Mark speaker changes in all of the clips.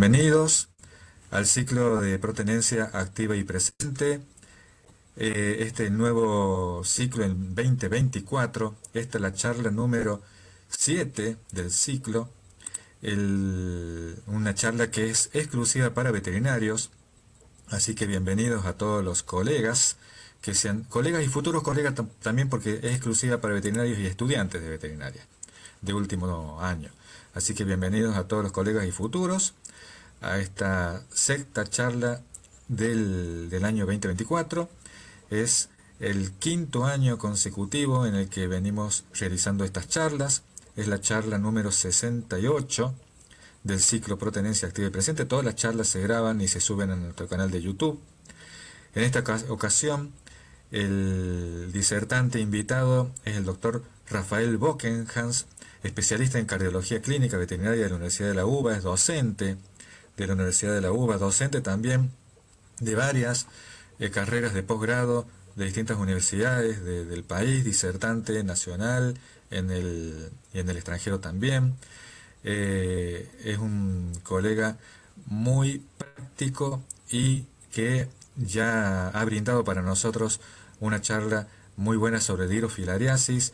Speaker 1: Bienvenidos al ciclo de protenencia activa y presente. Eh, este nuevo ciclo en 2024, esta es la charla número 7 del ciclo, una charla que es exclusiva para veterinarios, así que bienvenidos a todos los colegas, que sean colegas y futuros colegas también porque es exclusiva para veterinarios y estudiantes de veterinaria de último año. Así que bienvenidos a todos los colegas y futuros a esta sexta charla del, año 2024. Es el quinto año consecutivo en el que venimos realizando estas charlas. Es la charla número 68 del ciclo Protenencia Activa y Presente. Todas las charlas se graban y se suben a nuestro canal de YouTube. En esta ocasión, el disertante invitado es el doctor Rafael Bockenhans, especialista en cardiología clínica veterinaria de la Universidad de la UBA, es docente de la Universidad de la UBA, docente también de varias eh, carreras de posgrado de distintas universidades del país, disertante nacional y en el extranjero también. Eh, es un colega muy práctico y que ya ha brindado para nosotros una charla muy buena sobre dirofilariasis,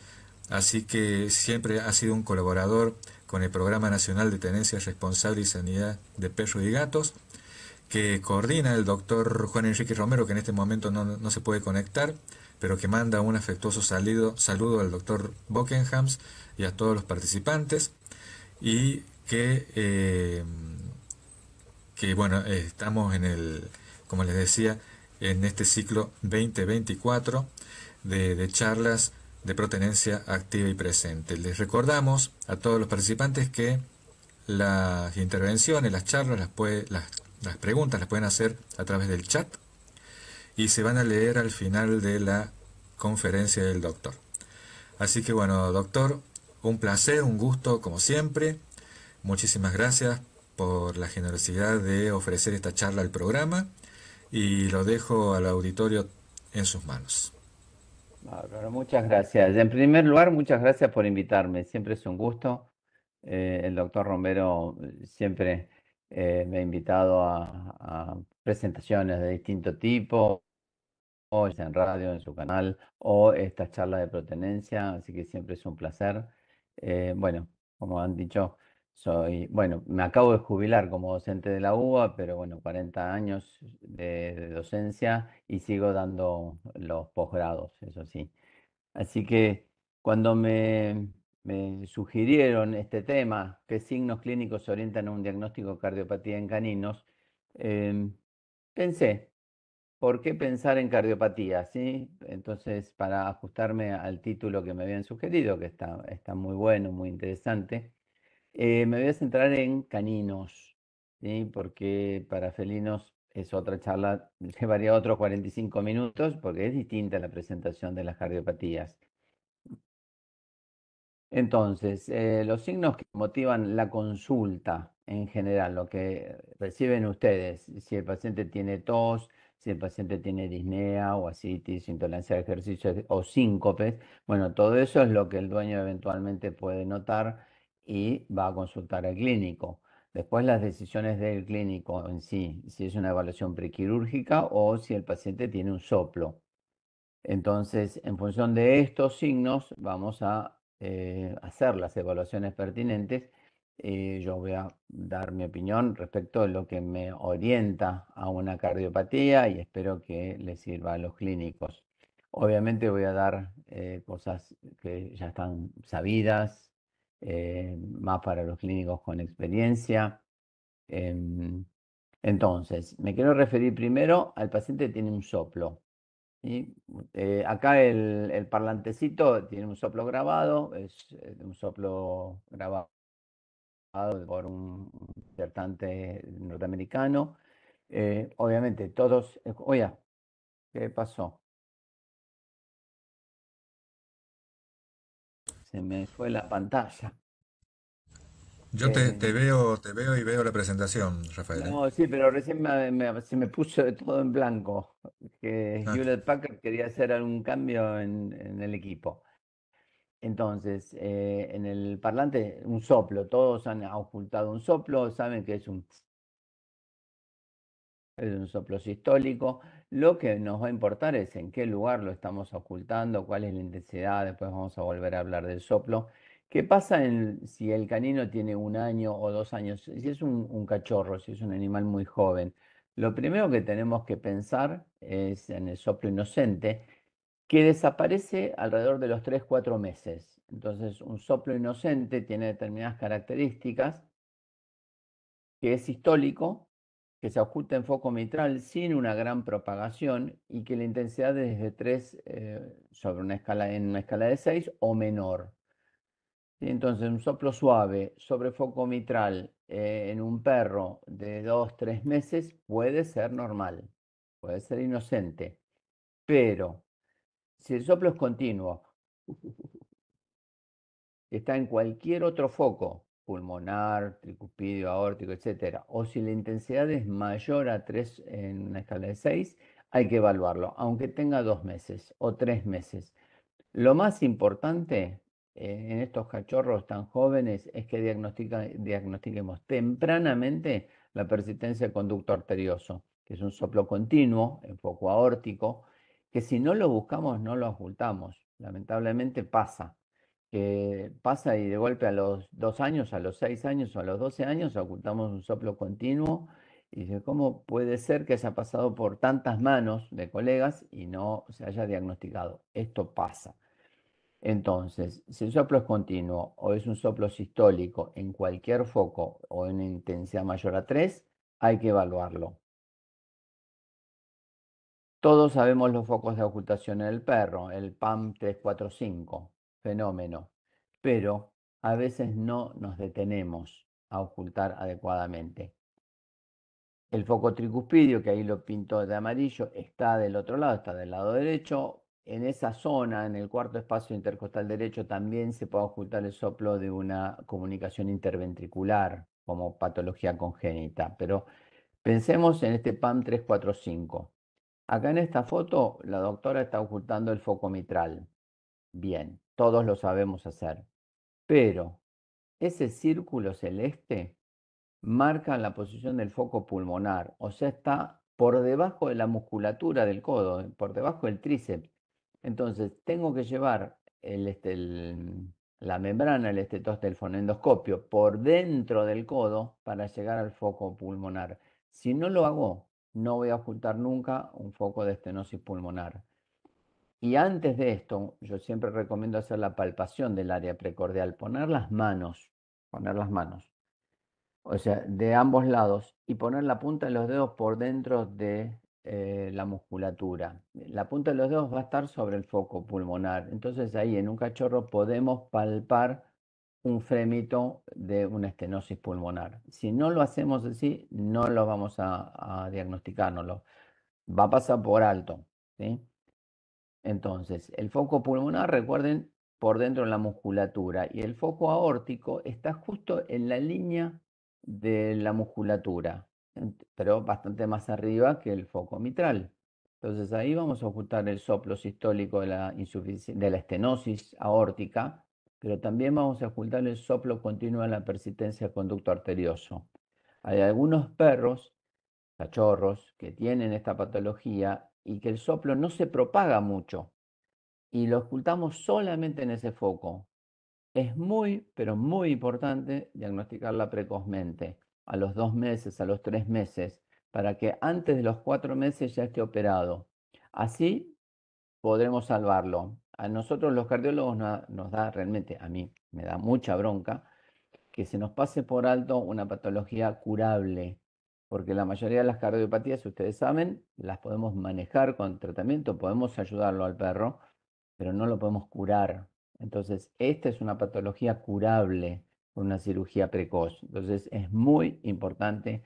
Speaker 1: así que siempre ha sido un colaborador con el Programa Nacional de Tenencia Responsable y Sanidad de Perros y Gatos, que coordina el doctor Juan Enrique Romero, que en este momento no, se puede conectar, pero que manda un afectuoso saludo, saludo al doctor Bockenhams y a todos los participantes, y que, eh, bueno, eh, estamos en el, como les decía, en este ciclo 2024 de, de charlas de protenencia activa y presente. Les recordamos a todos los participantes que las intervenciones, las charlas, las, las preguntas las pueden hacer a través del chat y se van a leer al final de la conferencia del doctor. Así que bueno, doctor, un placer, un gusto como siempre. Muchísimas gracias por la generosidad de ofrecer esta charla al programa y lo dejo al auditorio en sus manos
Speaker 2: muchas gracias. En primer lugar, muchas gracias por invitarme. Siempre es un gusto. Eh, el doctor Romero eh, siempre eh, me ha invitado a, presentaciones de distinto tipo, o en radio, en su canal, o estas charlas de protenencia, así que siempre es un placer. bueno, como han dicho, soy, bueno, me acabo de jubilar como docente de la UBA, pero bueno, 40 años de, docencia y sigo dando los posgrados, eso sí. Así que cuando me, sugirieron este tema, qué signos clínicos se orientan a un diagnóstico de cardiopatía en caninos, em, pensé, ¿por qué pensar en cardiopatía? Entonces, para ajustarme al título que me habían sugerido, que está, está muy bueno, muy interesante, eh, me voy a centrar en caninos, porque para felinos es otra charla, llevaría otros 45 minutos porque es distinta la presentación de las cardiopatías. Entonces, eh, los signos que motivan la consulta en general, lo que reciben ustedes, si el paciente tiene tos, si el paciente tiene disnea o asitis, intolerancia al ejercicio o síncopes, bueno, todo eso es lo que el dueño eventualmente puede notar y va a consultar al clínico. Después las decisiones del clínico en sí, si es una evaluación prequirúrgica o si el paciente tiene un soplo. Entonces, en función de estos signos, vamos a eh, hacer las evaluaciones pertinentes. Eh, yo voy a dar mi opinión respecto de lo que me orienta a una cardiopatía y espero que les sirva a los clínicos. Obviamente voy a dar eh, cosas que ya están sabidas, eh, más para los clínicos con experiencia. Em, entonces, me quiero referir primero al paciente que tiene un soplo. ¿sí? Eh, acá el, el, parlantecito tiene un soplo grabado, es eh, un soplo grabado por un certante norteamericano. obviamente, todos... Oye,
Speaker 3: ¿qué pasó?
Speaker 2: se me fue la pantalla. Yo te, em, veo, te veo y veo la
Speaker 1: presentación, Rafael.
Speaker 2: No, sí, pero recién se me puso todo en blanco. Que ah. Hewlett Packard quería hacer algún cambio en, el equipo. Entonces, eh, en el parlante, un soplo. Todos han ocultado un soplo, saben que es un es un soplo sistólico. Lo que nos va a importar es en qué lugar lo estamos ocultando, cuál es la intensidad, después vamos a volver a hablar del soplo. ¿Qué pasa si el canino tiene un año o dos años? Si es un, cachorro, si es un animal muy joven. Lo primero que tenemos que pensar es en el soplo inocente, que desaparece alrededor de los 3-4 meses. Entonces, un soplo inocente tiene determinadas características, que es sistólico, se oculta en foco mitral sin una gran propagación y que la intensidad es de 3 eh, sobre una escala, en una escala de 6 o menor. entonces, un soplo suave sobre foco mitral eh, en un perro de 2-3 meses puede ser normal, puede ser inocente, pero si el soplo es continuo, está en cualquier otro foco, pulmonar, tricupidio, aórtico, etc. O si la intensidad es mayor a 3 en una escala de 6, hay que evaluarlo, aunque tenga dos meses o tres meses. Lo más importante eh, en estos cachorros tan jóvenes es que diagnostiquemos tempranamente la persistencia del conducto arterioso, que es un soplo continuo en foco aórtico, que si no lo buscamos no lo ocultamos. Lamentablemente pasa que pasa y de golpe a los dos años, a los seis años o a los doce años ocultamos un soplo continuo y dice, ¿cómo puede ser que se haya pasado por tantas manos de colegas y no se haya diagnosticado? Esto pasa. Entonces, si el soplo es continuo o es un soplo sistólico en cualquier foco o en intensidad mayor a tres, hay que evaluarlo. Todos sabemos los focos de ocultación en el perro, el PAM 345 fenómeno, pero a veces no nos detenemos a ocultar adecuadamente. El foco tricuspidio, que ahí lo pinto de amarillo, está del otro lado, está del lado derecho. En esa zona, en el cuarto espacio intercostal derecho, también se puede ocultar el soplo de una comunicación interventricular como patología congénita. Pero pensemos en este PAM 345. Acá en esta foto, la doctora está ocultando el foco mitral. Bien, todos lo sabemos hacer. Pero ese círculo celeste marca la posición del foco pulmonar, o sea, está por debajo de la musculatura del codo, eh, por debajo del tríceps. Entonces, tengo que llevar el, este, el, la membrana, el fonendoscopio por dentro del codo para llegar al foco pulmonar. Si no lo hago, no voy a ocultar nunca un foco de estenosis pulmonar. Y antes de esto, yo siempre recomiendo hacer la palpación del área precordial, poner las manos, poner las manos, o sea, de ambos lados y poner la punta de los dedos por dentro de eh, la musculatura. La punta de los dedos va a estar sobre el foco pulmonar, entonces ahí en un cachorro podemos palpar un frémito de una estenosis pulmonar. Si no lo hacemos así, no lo vamos a, a diagnosticar, lo, va a pasar por alto. ¿sí? Entonces, el foco pulmonar, recuerden, por dentro de la musculatura y el foco aórtico está justo en la línea de la musculatura, pero bastante más arriba que el foco mitral. Entonces ahí vamos a ocultar el soplo sistólico de la, de la estenosis aórtica, pero también vamos a ocultar el soplo continuo en la persistencia del conducto arterioso. Hay algunos perros, cachorros, que tienen esta patología y que el soplo no se propaga mucho y lo ocultamos solamente en ese foco. Es muy, pero muy importante diagnosticarla precozmente, a los dos meses, a los tres meses, para que antes de los cuatro meses ya esté operado. Así podremos salvarlo. A nosotros los cardiólogos nos da realmente, a mí me da mucha bronca, que se nos pase por alto una patología curable, porque la mayoría de las cardiopatías, ustedes saben, las podemos manejar con tratamiento, podemos ayudarlo al perro, pero no lo podemos curar. Entonces, esta es una patología curable con una cirugía precoz. Entonces, es muy importante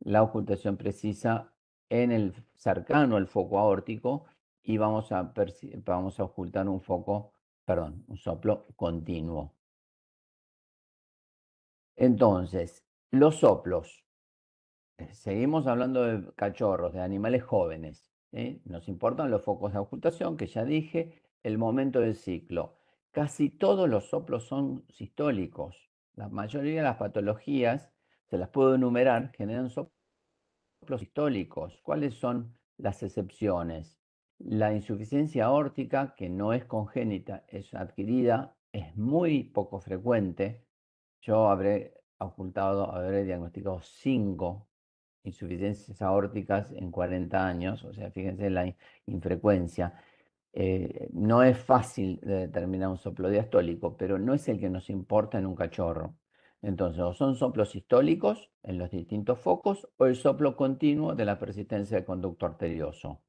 Speaker 2: la ocultación precisa en el cercano al foco aórtico y vamos a, vamos a ocultar un foco, perdón, un soplo continuo. Entonces, los soplos. Eh, seguimos hablando de cachorros, de animales jóvenes. ¿eh? Nos importan los focos de ocultación, que ya dije, el momento del ciclo. Casi todos los soplos son sistólicos. La mayoría de las patologías, se las puedo enumerar, generan soplos sistólicos. ¿Cuáles son las excepciones? La insuficiencia aórtica, que no es congénita, es adquirida, es muy poco frecuente. Yo habré ocultado, habré diagnosticado cinco insuficiencias aórticas en 40 años, o sea, fíjense la infrecuencia. Eh, no es fácil determinar un soplo diastólico, pero no es el que nos importa en un cachorro. Entonces, o son soplos histólicos en los distintos focos o el soplo continuo de la persistencia del conducto arterioso.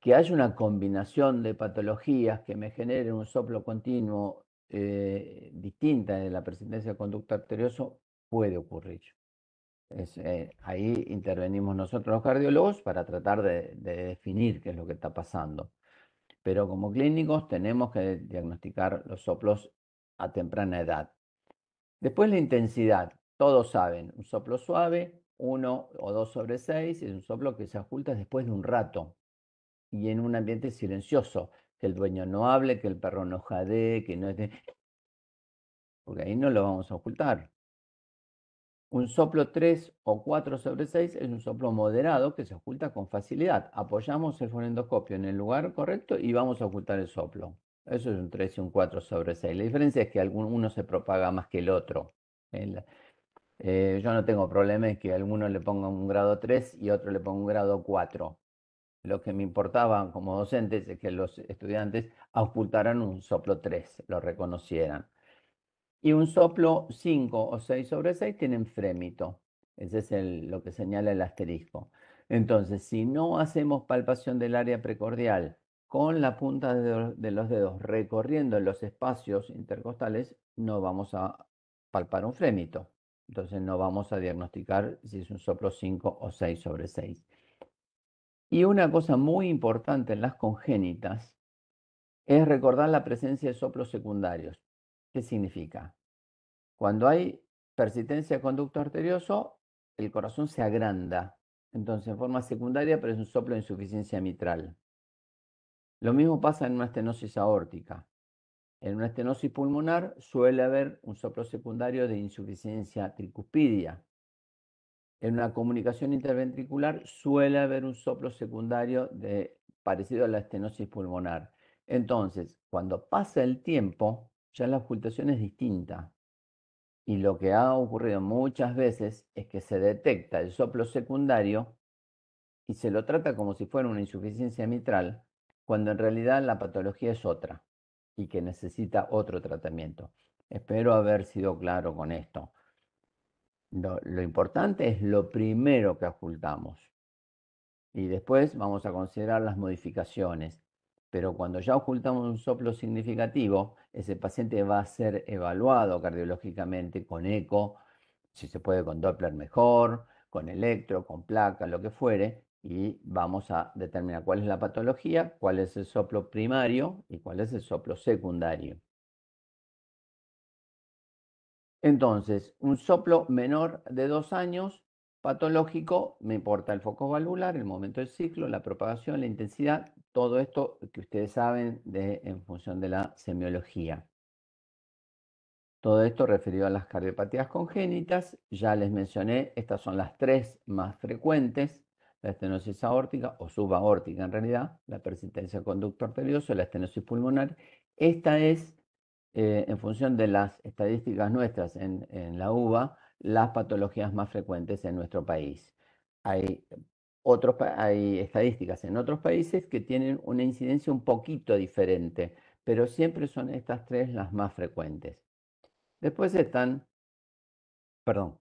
Speaker 2: Que haya una combinación de patologías que me generen un soplo continuo eh, distinta de la persistencia del conducto arterioso puede ocurrir. Eh, ahí intervenimos nosotros los cardiólogos para tratar de, definir qué es lo que está pasando. Pero como clínicos tenemos que diagnosticar los soplos a temprana edad. Después la intensidad. Todos saben, un soplo suave, uno o dos sobre seis es un soplo que se oculta después de un rato y en un ambiente silencioso, que el dueño no hable, que el perro no jadee, que no esté... Porque ahí no lo vamos a ocultar. Un soplo 3 o 4 sobre 6 es un soplo moderado que se oculta con facilidad. Apoyamos el fonendoscopio en el lugar correcto y vamos a ocultar el soplo. Eso es un 3 y un 4 sobre 6. La diferencia es que uno se propaga más que el otro. Eh, yo no tengo problema en que alguno le ponga un grado 3 y otro le ponga un grado 4. Lo que me importaba como docente es que los estudiantes ocultaran un soplo 3, lo reconocieran. Y un soplo 5 o 6 sobre 6 tienen frémito. Ese es lo que señala el asterisco. Entonces, si no hacemos palpación del área precordial con la punta de los dedos recorriendo los espacios intercostales, no vamos a palpar un frémito. Entonces no vamos a diagnosticar si es un soplo 5 o 6 sobre 6. Y una cosa muy importante en las congénitas es recordar la presencia de soplos secundarios. ¿Qué significa? Cuando hay persistencia de conducto arterioso, el corazón se agranda. Entonces, en forma secundaria, pero es un soplo de insuficiencia mitral. Lo mismo pasa en una estenosis aórtica. En una estenosis pulmonar suele haber un soplo secundario de insuficiencia tricuspidia. En una comunicación interventricular suele haber un soplo secundario de, parecido a la estenosis pulmonar. Entonces, cuando pasa el tiempo, ya la ocultación es distinta. Y lo que ha ocurrido muchas veces es que se detecta el soplo secundario y se lo trata como si fuera una insuficiencia mitral, cuando en realidad la patología es otra y que necesita otro tratamiento. Espero haber sido claro con esto. Lo, importante es lo primero que ocultamos. Y después vamos a considerar las modificaciones pero cuando ya ocultamos un soplo significativo, ese paciente va a ser evaluado cardiológicamente con eco, si se puede con Doppler mejor, con electro, con placa, lo que fuere, y vamos a determinar cuál es la patología, cuál es el soplo primario y cuál es el soplo secundario. Entonces, un soplo menor de dos años, patológico, me importa el foco valvular, el momento del ciclo, la propagación, la intensidad, todo esto que ustedes saben de, en función de la semiología. Todo esto referido a las cardiopatías congénitas, ya les mencioné, estas son las tres más frecuentes, la estenosis aórtica o subaórtica en realidad, la persistencia del conducto arterioso, la estenosis pulmonar. Esta es, eh, en función de las estadísticas nuestras en, la uva, las patologías más frecuentes en nuestro país. Hay otros, hay estadísticas en otros países que tienen una incidencia un poquito diferente, pero siempre son estas tres las más frecuentes. Después están, perdón,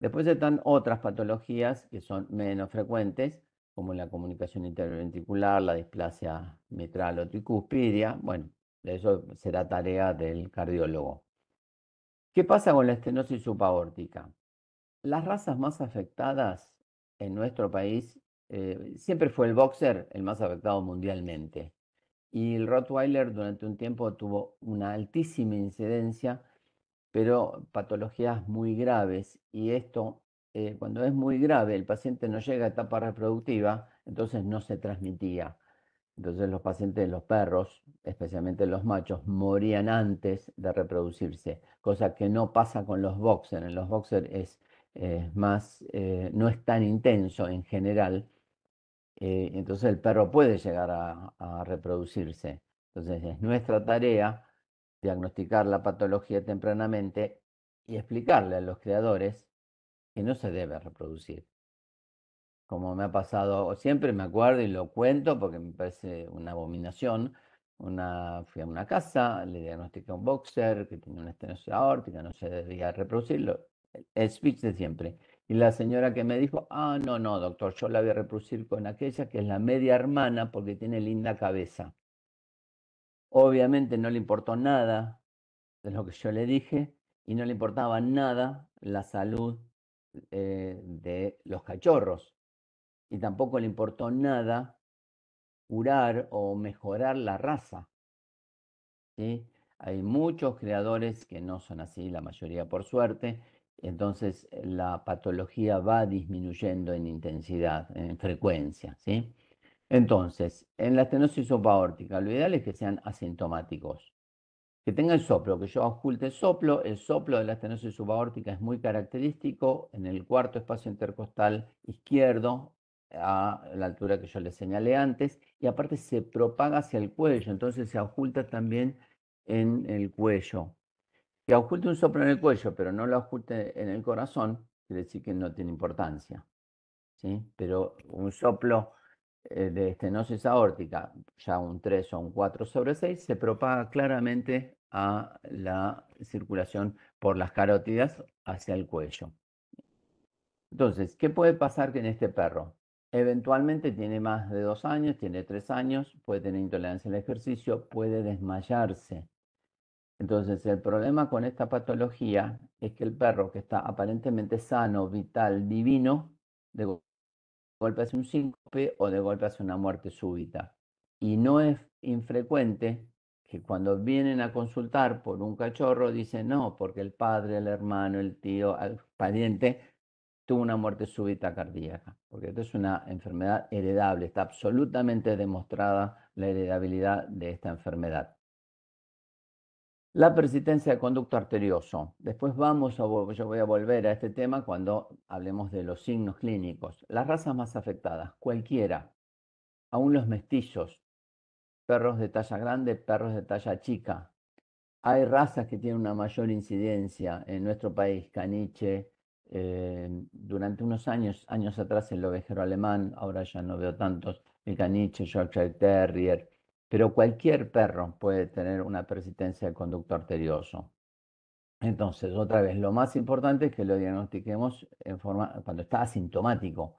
Speaker 2: después están otras patologías que son menos frecuentes, como la comunicación interventricular, la displasia mitral o tricuspidia. Bueno, eso será tarea del cardiólogo. ¿Qué pasa con la estenosis subaórtica? Las razas más afectadas en nuestro país eh, siempre fue el boxer el más afectado mundialmente. Y el Rottweiler durante un tiempo tuvo una altísima incidencia, pero patologías muy graves. Y esto, eh, cuando es muy grave, el paciente no llega a etapa reproductiva, entonces no se transmitía. Entonces los pacientes, los perros, especialmente los machos, morían antes de reproducirse, cosa que no pasa con los boxers. En los boxers es más, eh, no es tan intenso en general eh, entonces el perro puede llegar a, reproducirse. Entonces es nuestra tarea diagnosticar la patología tempranamente y explicarle a los creadores que no se debe reproducir. Como me ha pasado, siempre me acuerdo y lo cuento porque me parece una abominación. Una, fui a una casa, le diagnostiqué a un boxer que tenía una estenosis aórtica, no se debía reproducirlo. el speech de siempre. Y la señora que me dijo, ah, no, no, doctor, yo la voy a reproducir con aquella que es la media hermana porque tiene linda cabeza. Obviamente no le importó nada de lo que yo le dije y no le importaba nada la salud eh, de los cachorros. Y tampoco le importó nada curar o mejorar la raza. Hay muchos creadores que no son así, la mayoría por suerte, entonces eh, la patología va disminuyendo en intensidad, en frecuencia. ¿sí? Entonces, en la estenosis subaórtica, lo ideal es que sean asintomáticos. Que tenga el soplo, que yo oculte el soplo. El soplo de la estenosis subaórtica es muy característico en el cuarto espacio intercostal izquierdo, a la altura que yo le señalé antes, y aparte se propaga hacia el cuello, entonces se oculta también en el cuello que oculte un soplo en el cuello, pero no lo oculte en el corazón, quiere decir que no tiene importancia. ¿sí? Pero un soplo eh, de estenosis aórtica, ya un 3 o un 4 sobre 6, se propaga claramente a la circulación por las carótidas hacia el cuello. Entonces, ¿qué puede pasar que en este perro? Eventualmente tiene más de dos años, tiene tres años, puede tener intolerancia al ejercicio, puede desmayarse entonces, el problema con esta patología es que el perro que está aparentemente sano, vital, divino, de golpe hace un síncope o de golpe hace una muerte súbita. Y no es infrecuente que cuando vienen a consultar por un cachorro dicen no, porque el padre, el hermano, el tío, el pariente tuvo una muerte súbita cardíaca, porque esto es una enfermedad heredable, está absolutamente demostrada la heredabilidad de esta enfermedad. La persistencia de conducto arterioso. Después vamos a, yo voy a volver a este tema cuando hablemos de los signos clínicos. Las razas más afectadas, cualquiera, aún los mestizos, perros de talla grande, perros de talla chica. Hay razas que tienen una mayor incidencia en nuestro país, caniche, eh, durante unos años, años atrás el ovejero alemán, ahora ya no veo tantos, el caniche, Yorkshire Terrier, pero cualquier perro puede tener una persistencia de conducto arterioso. Entonces, otra vez, lo más importante es que lo diagnostiquemos cuando está asintomático.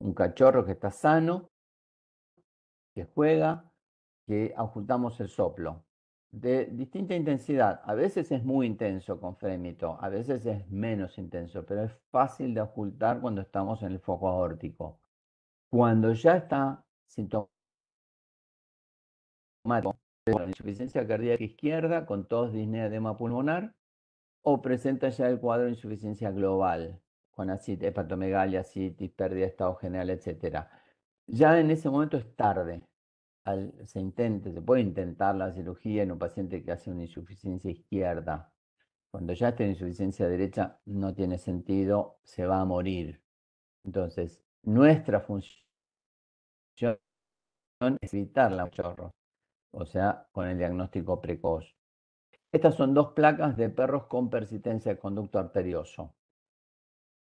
Speaker 2: Un cachorro que está sano, que juega, que ocultamos el soplo de distinta intensidad. A veces es muy intenso con frémito, a veces es menos intenso, pero es fácil de ocultar cuando estamos en el foco aórtico. Cuando ya está sintomático, con insuficiencia cardíaca izquierda con tos, disnea, edema pulmonar, o presenta ya el cuadro de insuficiencia global, con hepatomegalia, citis, pérdida de estado general, etc. Ya en ese momento es tarde. se intente se puede intentar la cirugía en un paciente que hace una insuficiencia izquierda. Cuando ya está en insuficiencia derecha, no tiene sentido, se va a morir. Entonces, nuestra función es evitar la chorro o sea, con el diagnóstico precoz. Estas son dos placas de perros con persistencia de conducto arterioso.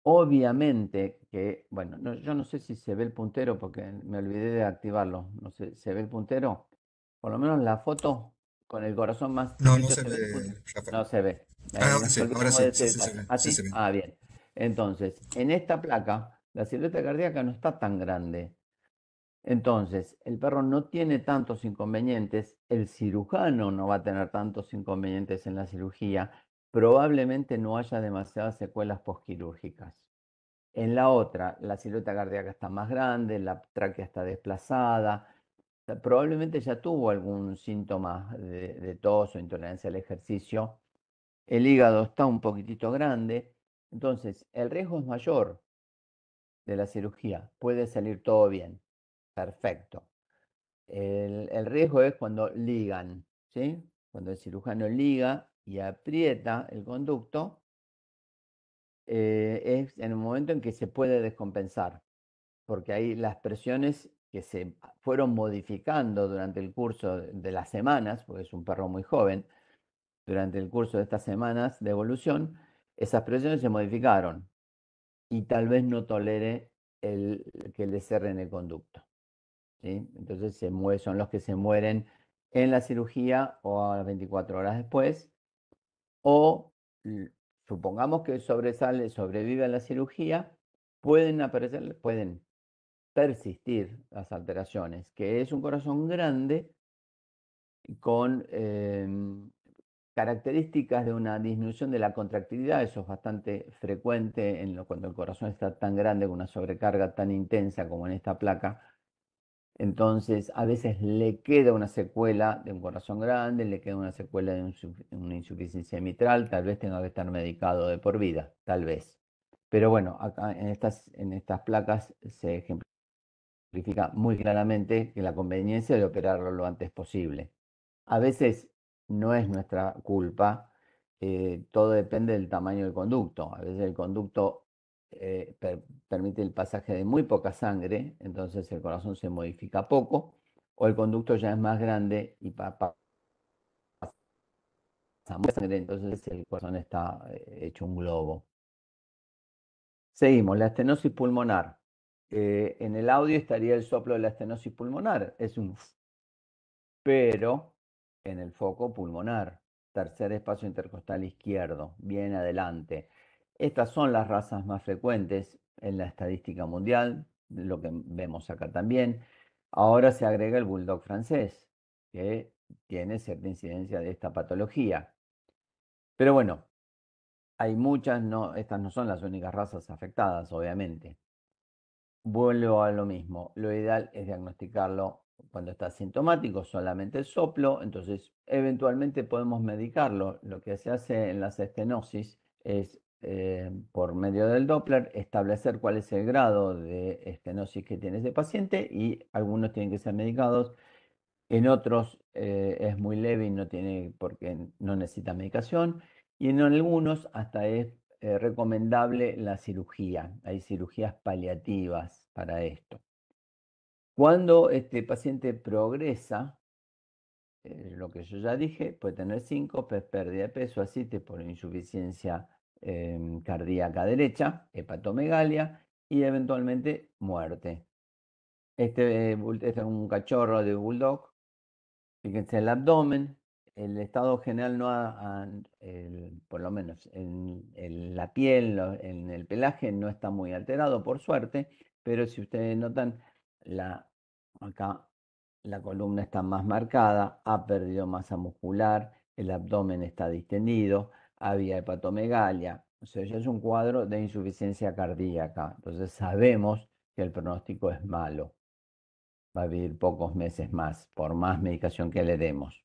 Speaker 2: Obviamente que, bueno, yo no sé si se ve el puntero porque me olvidé de activarlo. No sé, ¿se ve el puntero? Por lo menos la foto con el corazón más. No, no se, ve. no se ve. Ah, ahora ah, sí, sí, se ve. Ah, bien. Entonces, en esta placa, la silueta cardíaca no está tan grande. Entonces, el perro no tiene tantos inconvenientes, el cirujano no va a tener tantos inconvenientes en la cirugía, probablemente no haya demasiadas secuelas posquirúrgicas. En la otra, la silueta cardíaca está más grande, la tráquea está desplazada, probablemente ya tuvo algún síntoma de, de, tos o intolerancia al ejercicio, el hígado está un poquitito grande, entonces el riesgo es mayor de la cirugía, puede salir todo bien. Perfecto. El, riesgo es cuando ligan, ¿sí? Cuando el cirujano liga y aprieta el conducto, eh, es en el momento en que se puede descompensar, porque ahí las presiones que se fueron modificando durante el curso de las semanas, porque es un perro muy joven, durante el curso de estas semanas de evolución, esas presiones se modificaron y tal vez no tolere el, que le cierren el conducto. Entonces se son los que se mueren en la cirugía o a las 24 horas después. O supongamos que sobresale, sobrevive a la cirugía, pueden aparecer, pueden persistir las alteraciones, que es un corazón grande con em, características de una disminución de la contractilidad, eso es bastante frecuente en lo, cuando el corazón está tan grande, con una sobrecarga tan intensa como en esta placa, entonces, a veces le queda una secuela de un corazón grande, le queda una secuela de una insuficiencia mitral, tal vez tenga que estar medicado de por vida, tal vez. Pero bueno, acá en estas, en estas placas se ejemplifica muy claramente que la conveniencia de operarlo lo antes posible. A veces no es nuestra culpa, eh, todo depende del tamaño del conducto. A veces el conducto eh, permite el pasaje de muy poca sangre, entonces el corazón se modifica poco, o el conducto ya es más grande y pasa sangre, entonces el corazón está eh, hecho un globo. Seguimos, la estenosis pulmonar. Eh, en el audio estaría el soplo de la estenosis pulmonar, es un pero en el foco pulmonar, tercer espacio intercostal izquierdo, bien adelante. Estas son las razas más frecuentes en la estadística mundial, lo que vemos acá también. Ahora se agrega el bulldog francés, que tiene cierta incidencia de esta patología. Pero bueno, hay muchas, no, estas no son las únicas razas afectadas, obviamente. Vuelvo a lo mismo, lo ideal es diagnosticarlo cuando está sintomático, solamente el soplo, entonces eventualmente podemos medicarlo. Lo que se hace en las estenosis es eh, por medio del Doppler, establecer cuál es el grado de estenosis que tiene ese paciente y algunos tienen que ser medicados, en otros eh, es muy leve y no tiene, porque no necesita medicación, y en algunos hasta es eh, recomendable la cirugía. Hay cirugías paliativas para esto. Cuando este paciente progresa, lo que yo ya dije, puede tener síncope, pérdida de peso, asiste por insuficiencia Em, cardíaca derecha, hepatomegalia y eventualmente muerte. Este, eh, este, es un cachorro de bulldog. Fíjense el abdomen. El estado general no ha, por lo menos en, la piel, en el pelaje, no está muy alterado, por suerte, pero si ustedes notan, la, acá la columna está más marcada, ha perdido masa muscular, el abdomen está distendido, había hepatomegalia, o sea, ya es un cuadro de insuficiencia cardíaca. Entonces sabemos que el pronóstico es malo. Va a vivir pocos meses más, por más medicación que le demos.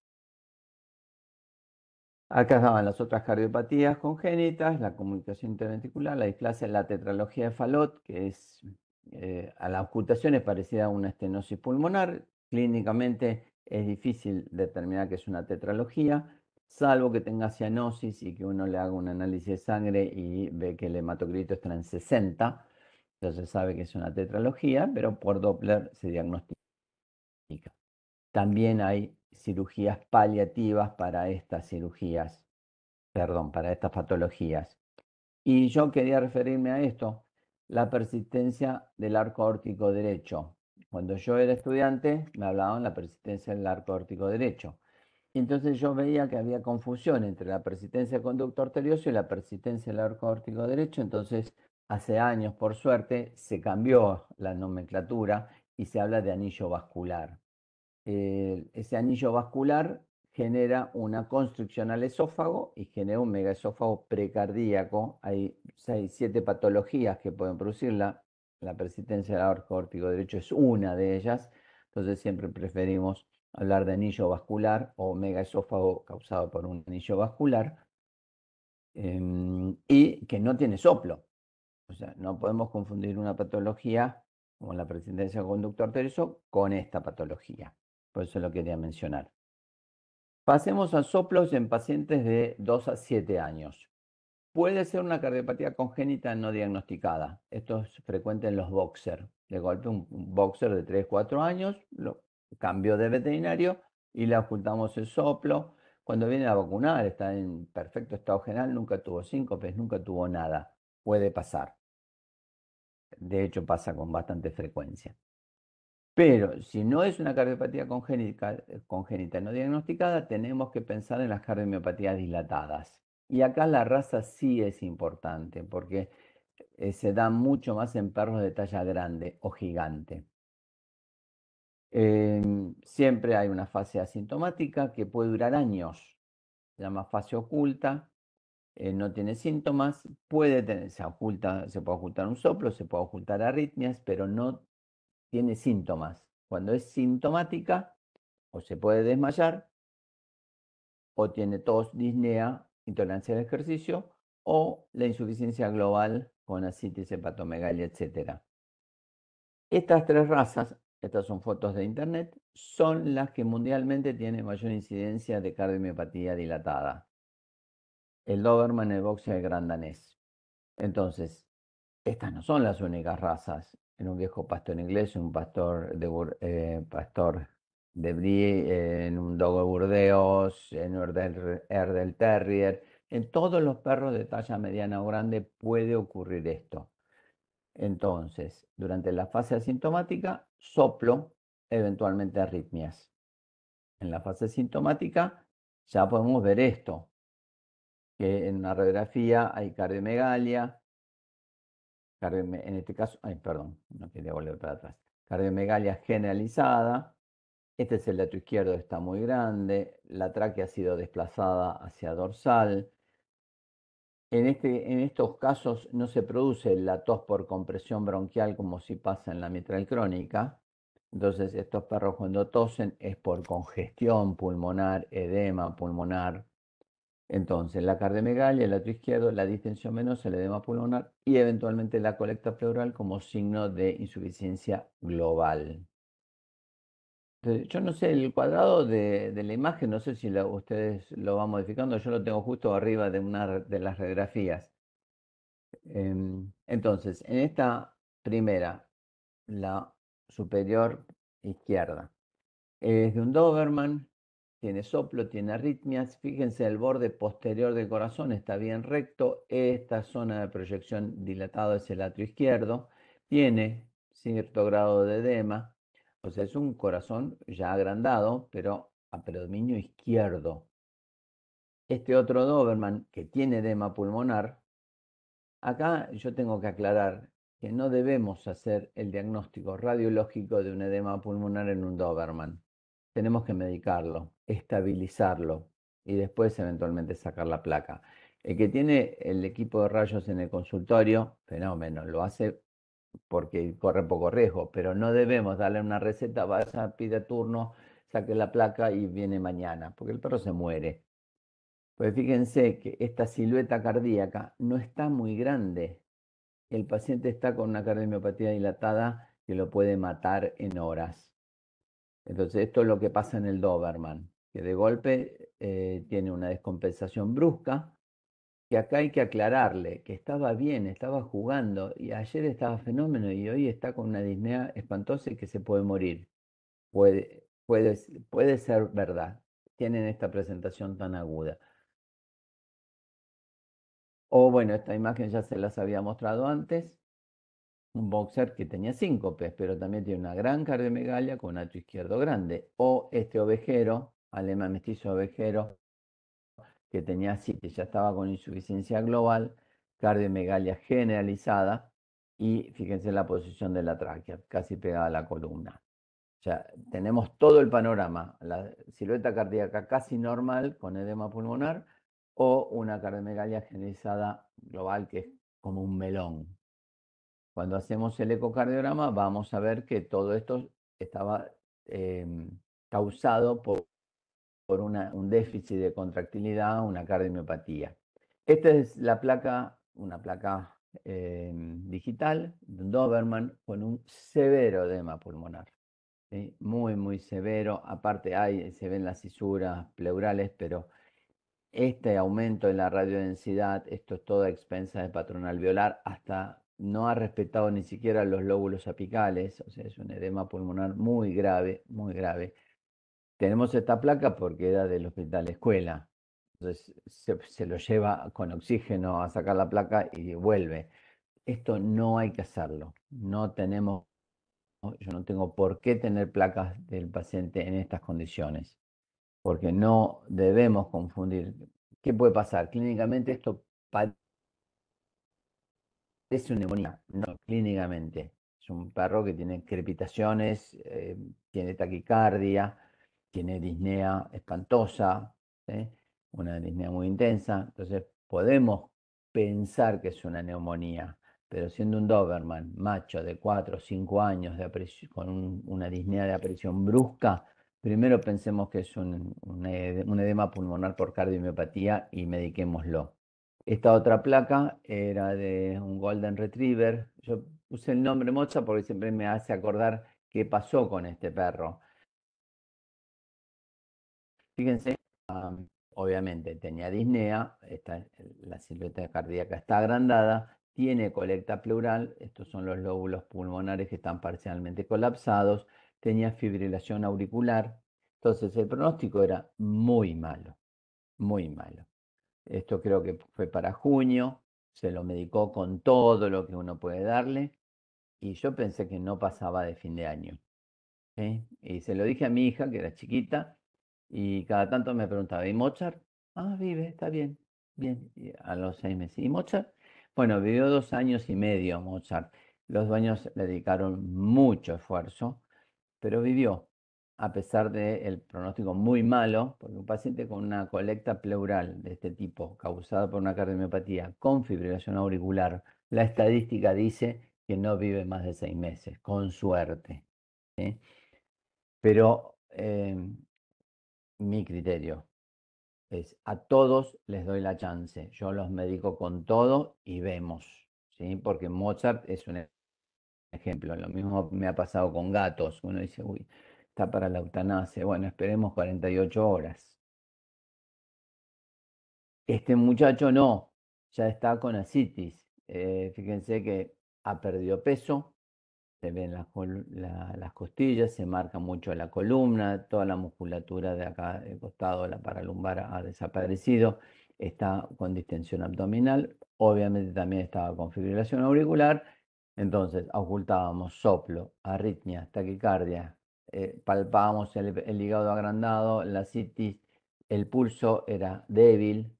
Speaker 2: Acá estaban las otras cardiopatías congénitas, la comunicación interventricular, la displasia, la tetralogía de Fallot, que es eh, a la ocultación es parecida a una estenosis pulmonar. Clínicamente es difícil determinar que es una tetralogía salvo que tenga cianosis y que uno le haga un análisis de sangre y ve que el hematocrito está en 60, entonces sabe que es una tetralogía, pero por Doppler se diagnostica. También hay cirugías paliativas para estas cirugías, perdón, para estas patologías. Y yo quería referirme a esto, la persistencia del arco órtico derecho. Cuando yo era estudiante me hablaban de la persistencia del arco órtico derecho. Entonces yo veía que había confusión entre la persistencia del conducto arterioso y la persistencia del arco órtico derecho, entonces hace años, por suerte, se cambió la nomenclatura y se habla de anillo vascular. Eh, ese anillo vascular genera una constricción al esófago y genera un megaesófago precardíaco. Hay siete patologías que pueden producirla. La persistencia del arco órtico derecho es una de ellas, entonces siempre preferimos hablar de anillo vascular o megaesófago causado por un anillo vascular, em, y que no tiene soplo. O sea, no podemos confundir una patología como la presencia de conducto arterioso con esta patología. Por eso lo quería mencionar. Pasemos a soplos en pacientes de 2 a 7 años. Puede ser una cardiopatía congénita no diagnosticada. Esto es frecuente en los boxers. De golpe un boxer de 3, 4 años, lo, cambió de veterinario y le ocultamos el soplo. Cuando viene a vacunar, está en perfecto estado general, nunca tuvo síncopes, nunca tuvo nada. Puede pasar. De hecho, pasa con bastante frecuencia. Pero si no es una cardiopatía eh, congénita, no diagnosticada, tenemos que pensar en las cardiomiopatías dilatadas. Y acá la raza sí es importante, porque eh, se da mucho más en perros de talla grande o gigante. Em, siempre hay una fase asintomática que puede durar años. Se llama fase oculta, eh, no tiene síntomas, puede se, oculta, se puede ocultar un soplo, se puede ocultar arritmias, pero no tiene síntomas. Cuando es sintomática, o se puede desmayar, o tiene tos, disnea, intolerancia al ejercicio, o la insuficiencia global con ascitis, hepatomegalia, etc. Estas tres razas estas son fotos de internet, son las que mundialmente tienen mayor incidencia de cardiomiopatía dilatada. El Doberman, el Boxer, el Gran Entonces, estas no son las únicas razas. En un viejo pastor inglés, un pastor de, eh, pastor Brie, eh, en un Dogo Burdeos, en un Erdel, Erdel Terrier, en todos los perros de talla mediana o grande puede ocurrir esto. Entonces, durante la fase asintomática, soplo, eventualmente arritmias. En la fase sintomática ya podemos ver esto, que en la radiografía hay cardiomegalia, en este caso, ay, perdón, no quería volver para atrás, cardiomegalia generalizada, este es el lato izquierdo, está muy grande, la tráquea ha sido desplazada hacia dorsal, este, en, estos casos no se produce la tos por compresión bronquial como si pasa en la mitral crónica. Entonces, estos perros cuando tosen es por congestión pulmonar, edema pulmonar. Entonces, la cardiomegalia, el lato izquierdo, la distensión menos, el edema pulmonar y eventualmente la colecta pleural como signo de insuficiencia global. Eh, yo no sé, el cuadrado de, la imagen, no sé si ustedes lo van modificando, yo lo tengo justo arriba de una de las radiografías. Em, entonces, en esta primera, la superior izquierda, es de un Doberman, tiene soplo, tiene arritmias, fíjense el borde posterior del corazón está bien recto, esta zona de proyección dilatada es el atrio izquierdo, tiene cierto grado de edema, o sea, es un corazón ya agrandado, pero a predominio izquierdo. Este otro Doberman que tiene edema pulmonar, acá yo tengo que aclarar que no debemos hacer el diagnóstico radiológico de un edema pulmonar en un Doberman. Tenemos que medicarlo, estabilizarlo y después eventualmente sacar la placa. El que tiene el equipo de rayos en el consultorio, fenómeno, lo hace porque corre poco riesgo, pero no debemos darle una receta, vaya, pide turno, saque la placa y viene mañana, porque el perro se muere. Pues fíjense que esta silueta cardíaca no está muy grande. El paciente está con una cardiomiopatía dilatada que lo puede matar en horas. Entonces, esto es lo que pasa en el Doberman, que de golpe eh, tiene una descompensación brusca, y acá hay que aclararle que estaba bien, estaba jugando y ayer estaba fenómeno y hoy está con una disnea espantosa y que se puede morir. Puede, puede, puede ser verdad. Tienen esta presentación tan aguda. O bueno, esta imagen ya se las había mostrado antes. Un boxer que tenía síncopes, pero también tiene una gran cardiomegalia con un izquierdo grande. O este ovejero, alemán mestizo ovejero, que tenía que ya estaba con insuficiencia global, cardiomegalia generalizada y fíjense la posición de la tráquea, casi pegada a la columna. O sea, tenemos todo el panorama, la silueta cardíaca casi normal con edema pulmonar o una cardiomegalia generalizada global que es como un melón. Cuando hacemos el ecocardiograma vamos a ver que todo esto estaba em, causado por por un déficit de contractilidad, una cardiomiopatía. Esta es la placa, una placa eh, digital, Doberman, con un severo edema pulmonar. Muy, muy severo. Aparte hay, se ven las cisuras pleurales, pero este aumento en la radiodensidad, esto es toda expensa de patrón alveolar, hasta no ha respetado ni siquiera los lóbulos apicales, o sea, es un edema pulmonar muy grave, muy grave tenemos esta placa porque era del hospital escuela. Entonces se, lo lleva con oxígeno a sacar la placa y vuelve. Esto no hay que hacerlo. No tenemos, yo no tengo por qué tener placas del paciente en estas condiciones, porque no debemos confundir. ¿Qué puede pasar? Clínicamente esto es una neumonía, no clínicamente. Es un perro que tiene crepitaciones, eh, tiene taquicardia, tiene disnea espantosa, una disnea muy intensa, entonces podemos pensar que es una neumonía, pero siendo un Doberman macho de 4 o 5 años con una disnea de aparición brusca, primero pensemos que es un, edema pulmonar por cardiomiopatía y mediquémoslo. Esta otra placa era de un Golden Retriever. Yo puse el nombre Mocha porque siempre me hace acordar qué pasó con este perro. Fíjense, obviamente tenía disnea, la silueta cardíaca está agrandada, tiene colecta pleural, estos son los lóbulos pulmonares que están parcialmente colapsados, tenía fibrilación auricular, entonces el pronóstico era muy malo, muy malo. Esto creo que fue para junio, se lo medicó con todo lo que uno puede darle y yo pensé que no pasaba de fin de año. ¿eh? Y se lo dije a mi hija, que era chiquita, y cada tanto me preguntaba, ¿y Mozart? Ah, vive, está bien, bien, a los seis meses. ¿Y Mozart? Bueno, vivió dos años y medio Mozart. Los dueños le dedicaron mucho esfuerzo, pero vivió, a pesar del pronóstico muy malo, porque un paciente con una colecta pleural de este tipo, causada por una cardiomiopatía con fibrilación auricular, la estadística dice que no vive más de seis meses, con suerte. ¿eh? Pero eh, mi criterio es a todos les doy la chance, yo los medico con todo y vemos, ¿sí? Porque Mozart es un ejemplo, lo mismo me ha pasado con gatos, uno dice, uy, está para la eutanasia, bueno, esperemos 48 horas. Este muchacho no, ya está con asitis, eh, fíjense que ha perdido peso, se ven las, costillas, se marca mucho la columna, toda la musculatura de acá del costado, la paralumbar ha desaparecido, está con distensión abdominal, obviamente también estaba con fibrilación auricular, entonces ocultábamos soplo, arritmia, taquicardia, eh, palpábamos el, el hígado agrandado, la citis, el pulso era débil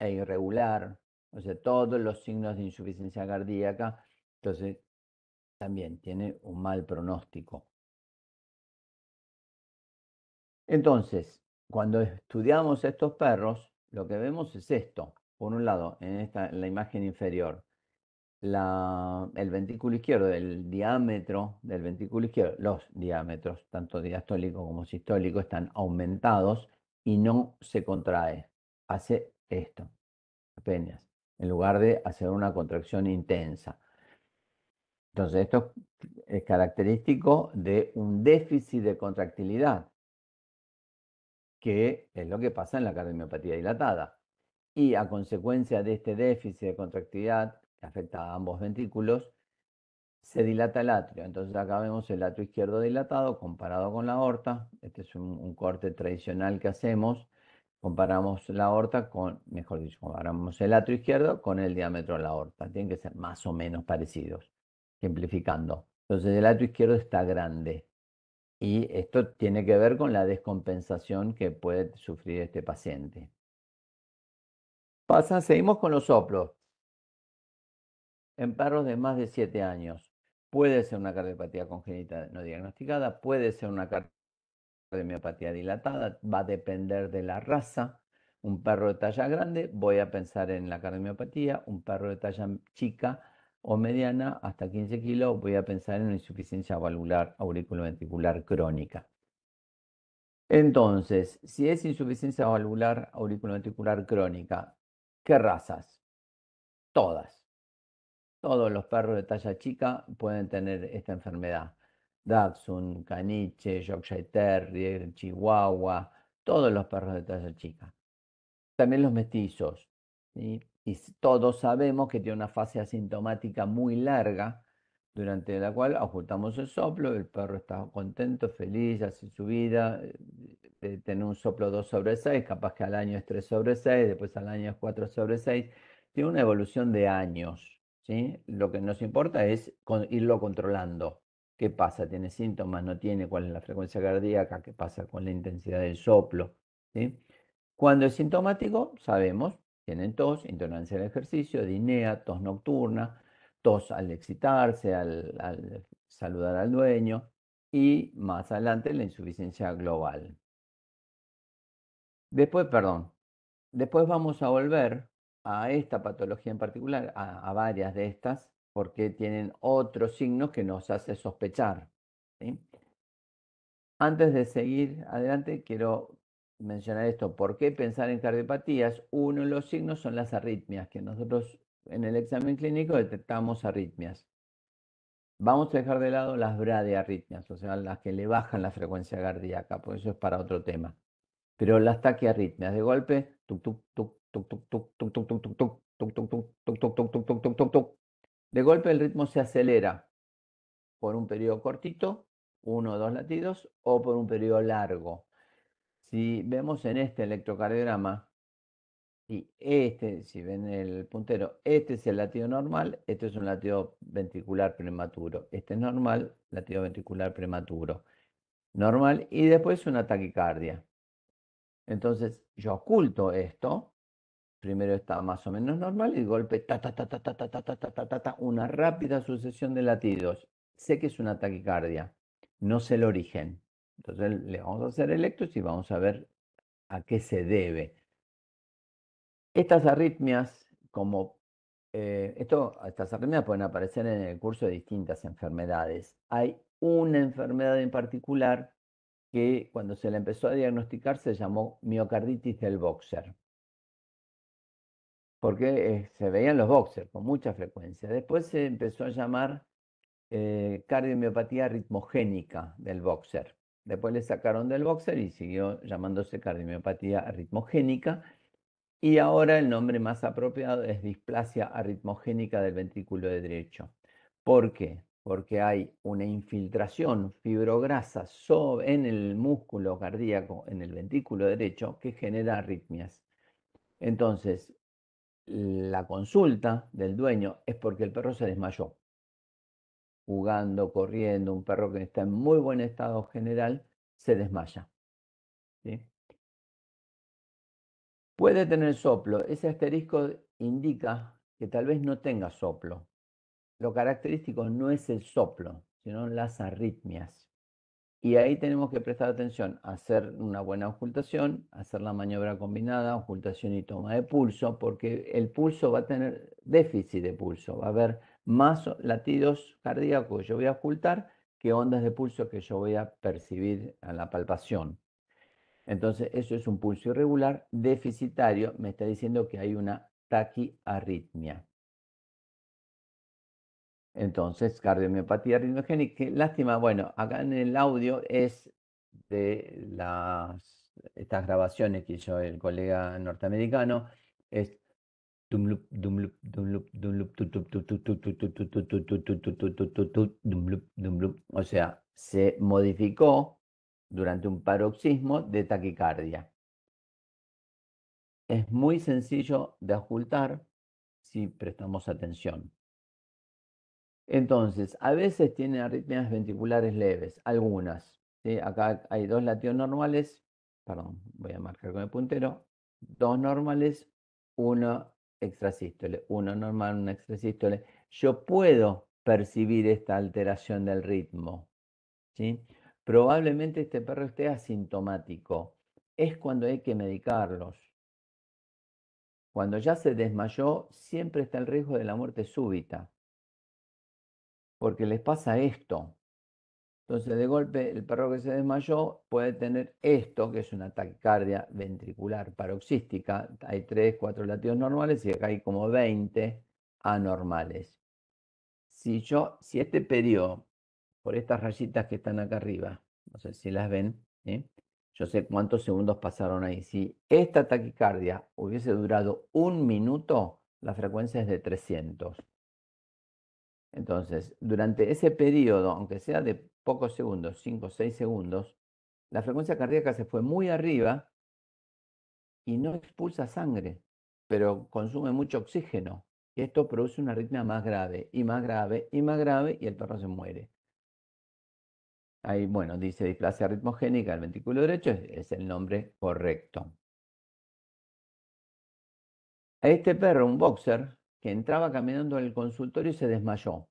Speaker 2: e irregular, o sea, todos los signos de insuficiencia cardíaca, entonces también tiene un mal pronóstico. Entonces, cuando estudiamos estos perros, lo que vemos es esto. Por un lado, en, esta, la imagen inferior, el ventrículo izquierdo, el diámetro del ventrículo izquierdo, los diámetros, tanto diastólico como sistólico, están aumentados y no se contrae. Hace esto, apenas, en lugar de hacer una contracción intensa. Entonces, esto es característico de un déficit de contractilidad, que es lo que pasa en la cardiomiopatía dilatada. Y a consecuencia de este déficit de contractilidad, que afecta a ambos ventrículos, se dilata el atrio. Entonces acá vemos el atrio izquierdo dilatado comparado con la aorta. Este es un, un corte tradicional que hacemos. Comparamos la aorta con, mejor dicho, comparamos el atrio izquierdo con el diámetro de la aorta. Tienen que ser más o menos parecidos simplificando. Entonces el lado izquierdo está grande y esto tiene que ver con la descompensación que puede sufrir este paciente. seguimos con los soplos. En perros de más de 7 años puede ser una cardiopatía congénita no diagnosticada, puede ser una cardiomiopatía dilatada, va a depender de la raza. Un perro de talla grande, voy a pensar en la cardiomiopatía, un perro de talla chica, o mediana hasta 15 kilos, voy a pensar en una insuficiencia valvular auriculoventricular crónica. Entonces, si es insuficiencia valvular auriculoventricular crónica, ¿qué razas? Todas. Todos los perros de talla chica pueden tener esta enfermedad. Dachshund, Caniche, Yorkshire Terrier, Chihuahua, todos los perros de talla chica. También los mestizos y todos sabemos que tiene una fase asintomática muy larga, durante la cual ajustamos el soplo, el perro está contento, feliz, hace su vida, eh, tiene un soplo 2 sobre 6, capaz que al año es 3 sobre 6, después al año es 4 sobre 6, tiene una evolución de años. ¿sí? Lo que nos importa es irlo controlando. ¿Qué pasa? ¿Tiene síntomas? ¿No tiene? ¿Cuál es la frecuencia cardíaca? ¿Qué pasa con la intensidad del soplo? Cuando es sintomático, sabemos, tienen tos, intolerancia al ejercicio, dinea, tos nocturna, tos al excitarse, al, saludar al dueño y más adelante la insuficiencia global. Después, perdón, después vamos a volver a esta patología en particular, a, varias de estas, porque tienen otros signos que nos hace sospechar. Antes de seguir adelante, quiero mencionar esto, ¿por qué pensar en cardiopatías? Uno de los signos son las arritmias, que nosotros en el examen clínico detectamos arritmias. Vamos a dejar de lado las bradiarritmias, o sea, las que le bajan la frecuencia cardíaca, por eso es para otro tema. Pero las taquiarritmias, de golpe, de golpe el ritmo se acelera por un periodo cortito, uno o dos latidos, o por un periodo largo. Si vemos en este electrocardiograma, y este, si ven el puntero, este es el latido normal, este es un latido ventricular prematuro. Este es normal, latido ventricular prematuro. Normal y después una taquicardia. Entonces, yo oculto esto. Primero está más o menos normal y golpe ta ta ta ta ta ta ta una rápida sucesión de latidos. Sé que es una taquicardia. No sé el origen. Entonces le vamos a hacer electros y vamos a ver a qué se debe. Estas arritmias, como eh, estas arritmias pueden aparecer en el curso de distintas enfermedades. Hay una enfermedad en particular que cuando se la empezó a diagnosticar se llamó miocarditis del boxer. Porque eh, se veían los boxers con mucha frecuencia. Después se empezó a llamar eh, cardiomiopatía ritmogénica del boxer. Después le sacaron del boxer y siguió llamándose cardiomiopatía arritmogénica. Y ahora el nombre más apropiado es displasia arritmogénica del ventrículo de derecho. ¿Por qué? Porque hay una infiltración fibrograsa en el músculo cardíaco, en el ventrículo derecho, que genera arritmias. Entonces, la consulta del dueño es porque el perro se desmayó jugando, corriendo, un perro que está en muy buen estado general, se desmaya. Puede tener soplo. Ese asterisco indica que tal vez no tenga soplo. Lo característico no es el soplo, sino las arritmias. Y ahí tenemos que prestar atención, hacer una buena ocultación, hacer la maniobra combinada, ocultación y toma de pulso, porque el pulso va a tener déficit de pulso, va a haber más latidos cardíacos yo voy a ocultar que ondas de pulso que yo voy a percibir a la palpación. Entonces, eso es un pulso irregular, deficitario, me está diciendo que hay una taquiarritmia. Entonces, cardiomiopatía ritmogénica, lástima, bueno, acá en el audio es de las, estas grabaciones que hizo el colega norteamericano, o sea, se modificó durante un paroxismo de taquicardia. Es muy sencillo de ocultar si prestamos atención. Entonces, a veces tiene arritmias ventriculares leves, algunas. Acá hay dos latidos normales, perdón, voy a marcar con el puntero, dos normales, uno extrasístole, uno normal, una extrasístole, yo puedo percibir esta alteración del ritmo. ¿sí? Probablemente este perro esté asintomático. Es cuando hay que medicarlos. Cuando ya se desmayó, siempre está el riesgo de la muerte súbita. Porque les pasa esto. Entonces, de golpe, el perro que se desmayó puede tener esto, que es una taquicardia ventricular paroxística. Hay 3, 4 latidos normales y acá hay como 20 anormales. Si yo, si este periodo, por estas rayitas que están acá arriba, no sé si las ven, ¿eh? yo sé cuántos segundos pasaron ahí. Si esta taquicardia hubiese durado un minuto, la frecuencia es de 300. Entonces, durante ese periodo, aunque sea de pocos segundos, 5 o 6 segundos, la frecuencia cardíaca se fue muy arriba y no expulsa sangre, pero consume mucho oxígeno. y Esto produce una arritmia más grave y más grave y más grave y el perro se muere. Ahí, bueno, dice displasia ritmogénica del ventrículo derecho, es, es el nombre correcto. A este perro, un boxer, que entraba caminando al consultorio y se desmayó.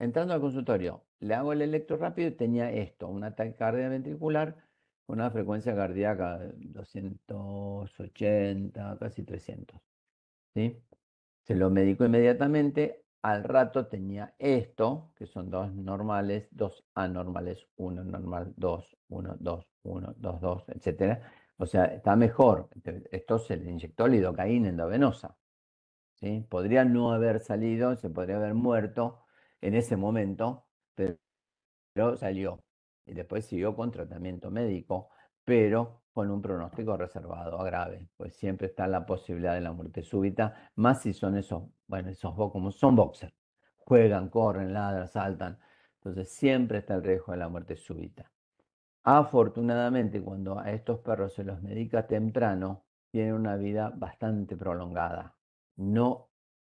Speaker 2: Entrando al consultorio, le hago el electro rápido y tenía esto, una ataque ventricular con una frecuencia cardíaca de 280, casi 300. ¿sí? Se lo medicó inmediatamente, al rato tenía esto, que son dos normales, dos anormales, uno normal, dos, uno, dos, uno, dos, dos, etc. O sea, está mejor. Esto se le inyectó lidocaína endovenosa. ¿sí? Podría no haber salido, se podría haber muerto en ese momento, pero, salió. Y después siguió con tratamiento médico, pero con un pronóstico reservado a grave, pues siempre está la posibilidad de la muerte súbita, más si son esos, bueno, esos como son boxers, juegan, corren, ladran, saltan, entonces siempre está el riesgo de la muerte súbita. Afortunadamente, cuando a estos perros se los medica temprano, tienen una vida bastante prolongada, no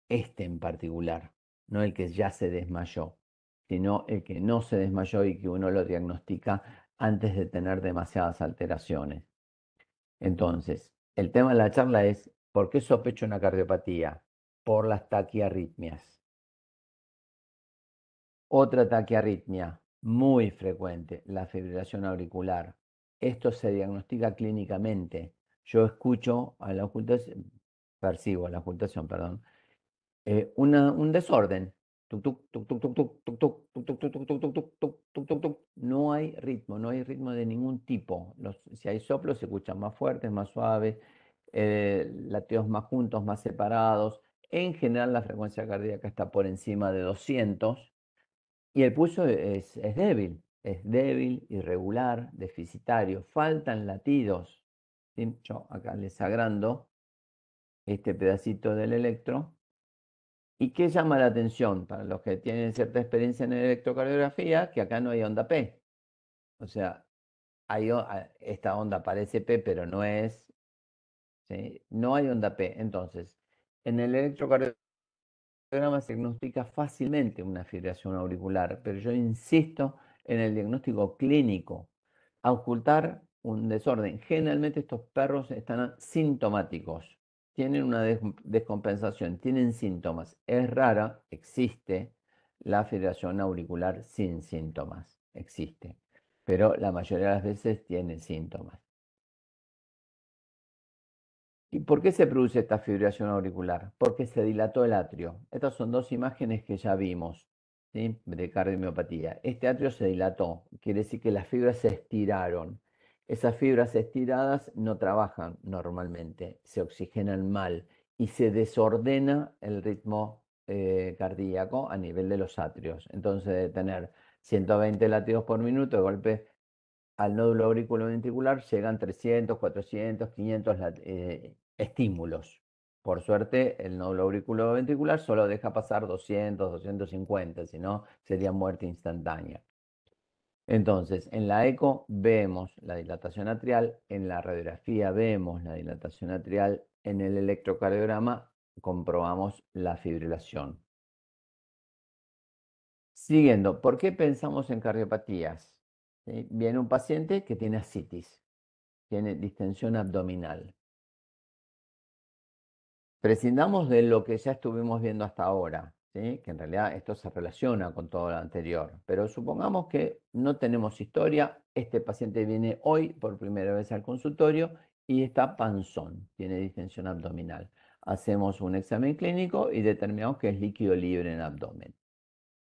Speaker 2: este en particular, no el que ya se desmayó, sino el que no se desmayó y que uno lo diagnostica antes de tener demasiadas alteraciones. Entonces, el tema de la charla es, ¿por qué sospecho una cardiopatía? Por las taquiarritmias. Otra taquiarritmia muy frecuente, la fibrilación auricular. Esto se diagnostica clínicamente. Yo escucho a la ocultación, percibo a la ocultación, perdón, eh, un desorden, no hay ritmo, no hay ritmo de ningún tipo. si hay soplos, se escuchan más fuertes, más suaves, eh, latidos más juntos, más separados. En general, la frecuencia cardíaca está por encima de 200 y el pulso es, débil, es débil, irregular, deficitario. Faltan latidos. Yo acá les agrando este pedacito del electro ¿Y qué llama la atención para los que tienen cierta experiencia en electrocardiografía? Que acá no hay onda P. O sea, hay, ah, esta onda parece P, pero no es. ¿sí? No hay onda P. Entonces, en el electrocardiograma se diagnostica fácilmente una fibrilación auricular, pero yo insisto en el diagnóstico clínico. a Ocultar un desorden. Generalmente estos perros están sintomáticos tienen una descompensación, tienen síntomas. Es rara, existe la fibrilación auricular sin síntomas, existe, pero la mayoría de las veces tiene síntomas. ¿Y por qué se produce esta fibrilación auricular? Porque se dilató el atrio. Estas son dos imágenes que ya vimos de cardiomiopatía. Este atrio se dilató, quiere decir que las fibras se estiraron. Esas fibras estiradas no trabajan normalmente, se oxigenan mal y se desordena el ritmo eh, cardíaco a nivel de los atrios. Entonces, de tener 120 latidos por minuto de golpe al nódulo ventricular, llegan 300, 400, 500 estímulos. Por suerte, el nódulo auriculoventricular solo deja pasar 200, 250, si no sería muerte instantánea. Entonces, en la eco vemos la dilatación atrial, en la radiografía vemos la dilatación atrial, en el electrocardiograma comprobamos la fibrilación. Siguiendo, ¿por qué pensamos en cardiopatías? Viene un paciente que tiene ascitis, tiene distensión abdominal. Prescindamos de lo que ya estuvimos viendo hasta ahora que en realidad esto se relaciona con todo lo anterior. Pero supongamos que no tenemos historia, este paciente viene hoy por primera vez al consultorio y está panzón, tiene distensión abdominal. Hacemos un examen clínico y determinamos que es líquido libre en abdomen.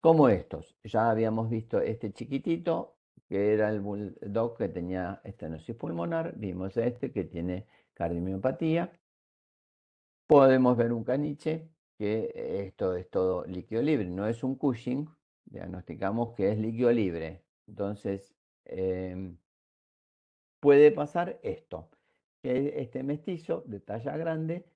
Speaker 2: Como estos, ya habíamos visto este chiquitito, que era el bulldog que tenía estenosis pulmonar, vimos este que tiene cardiomiopatía. Podemos ver un caniche, que esto es todo líquido libre, no es un Cushing, diagnosticamos que es líquido libre. Entonces, em, puede pasar esto, que este mestizo de talla grande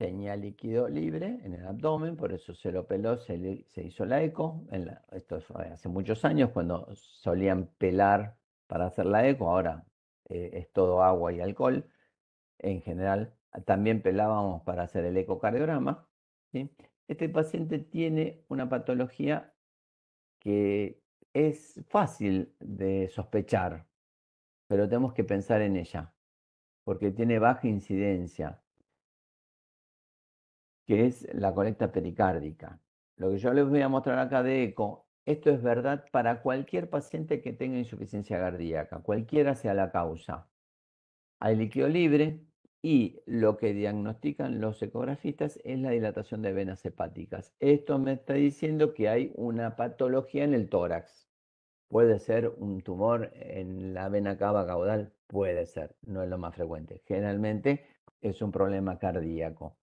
Speaker 2: tenía líquido libre en el abdomen, por eso se lo peló, se, hizo la eco, esto fue hace muchos años cuando solían pelar para hacer la eco, ahora eh, es todo agua y alcohol en general. También pelábamos para hacer el ecocardiograma, este paciente tiene una patología que es fácil de sospechar, pero tenemos que pensar en ella, porque tiene baja incidencia, que es la colecta pericárdica. Lo que yo les voy a mostrar acá de eco, esto es verdad para cualquier paciente que tenga insuficiencia cardíaca, cualquiera sea la causa. Hay líquido libre, y lo que diagnostican los ecografistas es la dilatación de venas hepáticas. Esto me está diciendo que hay una patología en el tórax. Puede ser un tumor en la vena cava caudal, puede ser, no es lo más frecuente. Generalmente es un problema cardíaco.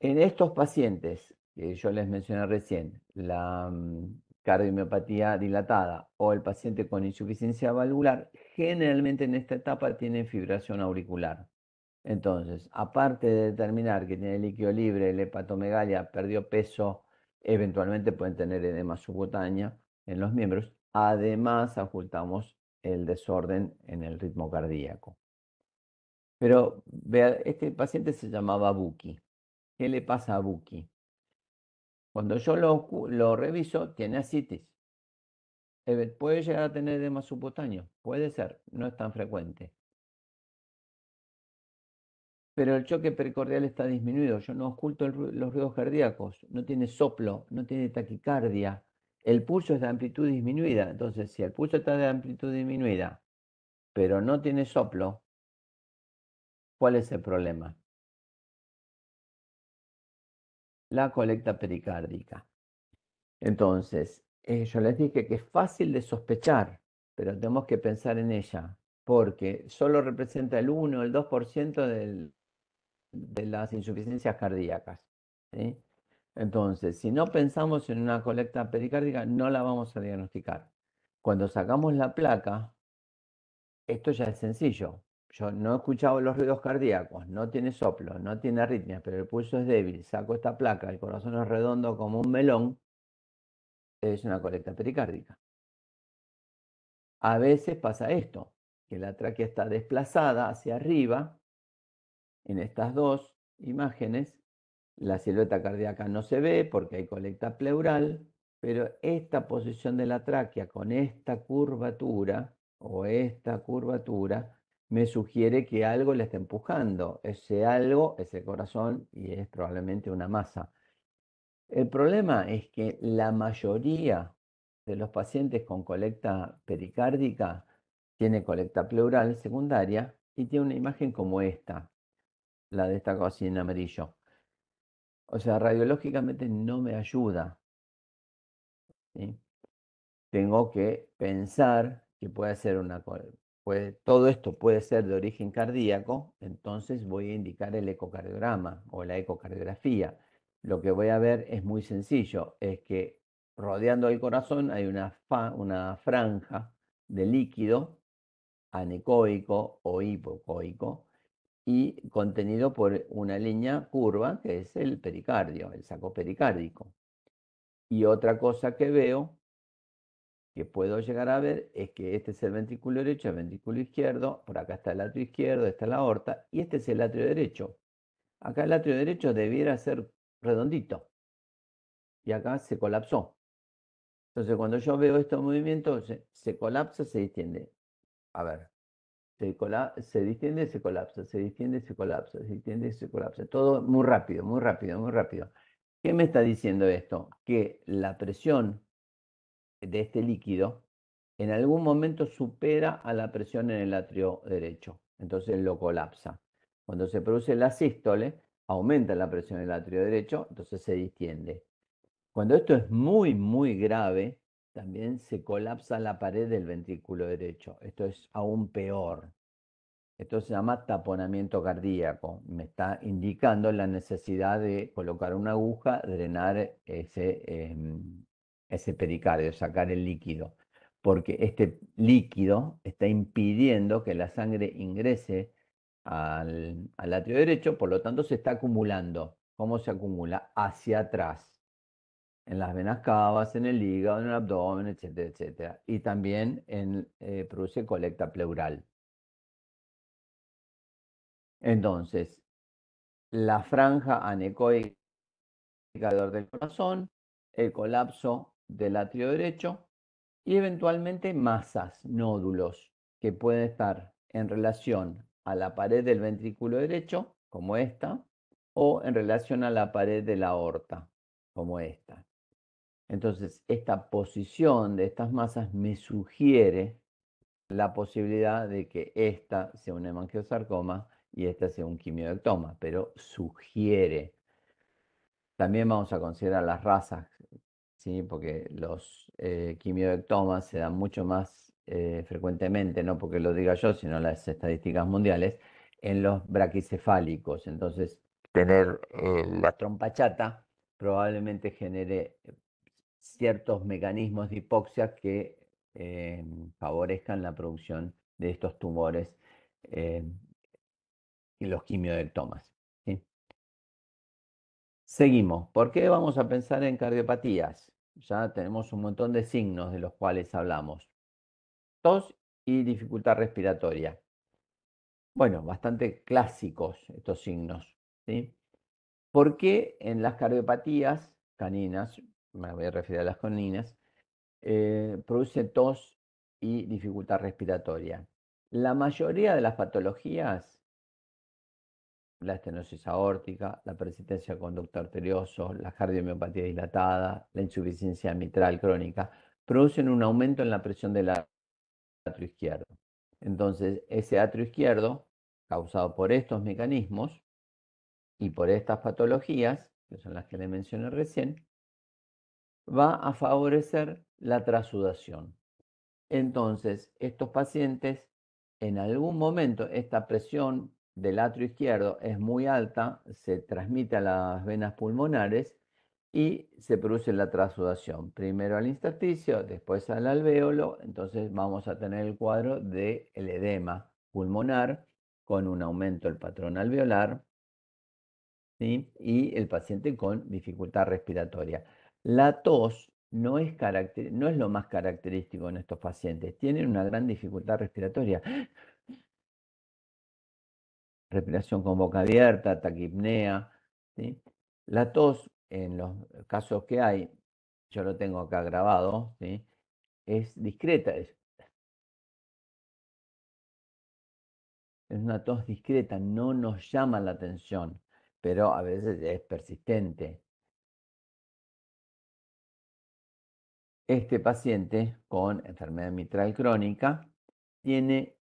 Speaker 2: En estos pacientes que yo les mencioné recién, la mm, cardiomiopatía dilatada o el paciente con insuficiencia valvular, generalmente en esta etapa tiene fibración auricular. Entonces, aparte de determinar que tiene líquido libre, el hepatomegalia perdió peso, eventualmente pueden tener edema subcutánea en los miembros. Además, ocultamos el desorden en el ritmo cardíaco. Pero vea, este paciente se llamaba Buki. ¿Qué le pasa a Buki? Cuando yo lo, lo reviso, tiene asitis puede llegar a tener edema subcutáneo, puede ser, no es tan frecuente. Pero el choque pericordial está disminuido, yo no oculto los ruidos cardíacos, no tiene soplo, no tiene taquicardia, el pulso es de amplitud disminuida, entonces si el pulso está de amplitud disminuida, pero no tiene soplo, ¿cuál es el problema?
Speaker 3: La colecta pericárdica.
Speaker 2: Entonces, eh, yo les dije que es fácil de sospechar, pero tenemos que pensar en ella, porque solo representa el 1 o el 2% del, de las insuficiencias cardíacas. Entonces, si no pensamos en una colecta pericárdica, no la vamos a diagnosticar. Cuando sacamos la placa, esto ya es sencillo. Yo no he escuchado los ruidos cardíacos, no tiene soplo, no tiene arritmias, pero el pulso es débil. Saco esta placa, el corazón es redondo como un melón, es una colecta pericárdica. A veces pasa esto, que la tráquea está desplazada hacia arriba. En estas dos imágenes, la silueta cardíaca no se ve porque hay colecta pleural, pero esta posición de la tráquea con esta curvatura o esta curvatura me sugiere que algo le está empujando. Ese algo es el corazón y es probablemente una masa. El problema es que la mayoría de los pacientes con colecta pericárdica tiene colecta pleural secundaria y tiene una imagen como esta, la de esta cocina en amarillo. O sea, radiológicamente no me ayuda. Tengo que pensar que puede ser una todo esto puede ser de origen cardíaco, entonces voy a indicar el ecocardiograma o la ecocardiografía lo que voy a ver es muy sencillo, es que rodeando el corazón hay una, franja de líquido anecoico o hipocoico y contenido por una línea curva que es el pericardio, el saco pericárdico. Y otra cosa que veo, que puedo llegar a ver, es que este es el ventrículo derecho, el ventrículo izquierdo, por acá está el atrio izquierdo, está la aorta, y este es el atrio derecho. Acá el atrio derecho debiera ser redondito. Y acá se colapsó. Entonces, cuando yo veo estos movimientos, se, colapsa, se distiende. A ver, se, se distiende, se colapsa, se distiende, se colapsa, se distiende, se colapsa. Todo muy rápido, muy rápido, muy rápido. ¿Qué me está diciendo esto? Que la presión de este líquido en algún momento supera a la presión en el atrio derecho. Entonces lo colapsa. Cuando se produce la sístole, aumenta la presión del atrio derecho, entonces se distiende. Cuando esto es muy, muy grave, también se colapsa la pared del ventrículo derecho. Esto es aún peor. Esto se llama taponamiento cardíaco. Me está indicando la necesidad de colocar una aguja, drenar ese, em, ese pericardio, sacar el líquido, porque este líquido está impidiendo que la sangre ingrese al, al atrio derecho, por lo tanto se está acumulando. ¿Cómo se acumula? Hacia atrás en las venas cavas, en el hígado, en el abdomen, etcétera, etcétera. Y también eh, produce colecta pleural. Entonces, la franja anecoica del corazón, el colapso del atrio derecho y eventualmente masas, nódulos que pueden estar en relación a la pared del ventrículo derecho, como esta, o en relación a la pared de la aorta, como esta. Entonces, esta posición de estas masas me sugiere la posibilidad de que esta sea un hemangiosarcoma y esta sea un quimioectoma, pero sugiere. También vamos a considerar las razas, ¿sí? porque los eh, quimioectomas se dan mucho más eh, frecuentemente, no porque lo diga yo, sino las estadísticas mundiales, en los braquicefálicos. Entonces, tener eh, la trompa chata probablemente genere eh, ciertos mecanismos de hipoxia que favorezcan la producción de estos tumores y los quimiodectomas Seguimos. ¿Por qué vamos a pensar en cardiopatías? Ya tenemos un montón de signos de los cuales hablamos tos y dificultad respiratoria. Bueno, bastante clásicos estos signos. ¿sí? ¿Por qué en las cardiopatías caninas, me voy a referir a las caninas, eh, produce tos y dificultad respiratoria? La mayoría de las patologías, la estenosis aórtica, la persistencia de conducto arterioso, la cardiomiopatía dilatada, la insuficiencia mitral crónica, producen un aumento en la presión de la atrio izquierdo. Entonces, ese atrio izquierdo, causado por estos mecanismos y por estas patologías, que son las que le mencioné recién, va a favorecer la trasudación. Entonces, estos pacientes, en algún momento, esta presión del atrio izquierdo es muy alta, se transmite a las venas pulmonares y se produce la trasudación, primero al intersticio, después al alvéolo, entonces vamos a tener el cuadro del edema pulmonar con un aumento del patrón alveolar ¿sí? y el paciente con dificultad respiratoria. La tos no es, no es lo más característico en estos pacientes, tienen una gran dificultad respiratoria. Respiración con boca abierta, taquipnea. ¿sí? La tos en los casos que hay, yo lo tengo acá grabado, es discreta. es una tos discreta, no nos llama la atención, pero a veces es persistente. Este paciente con enfermedad mitral crónica tiene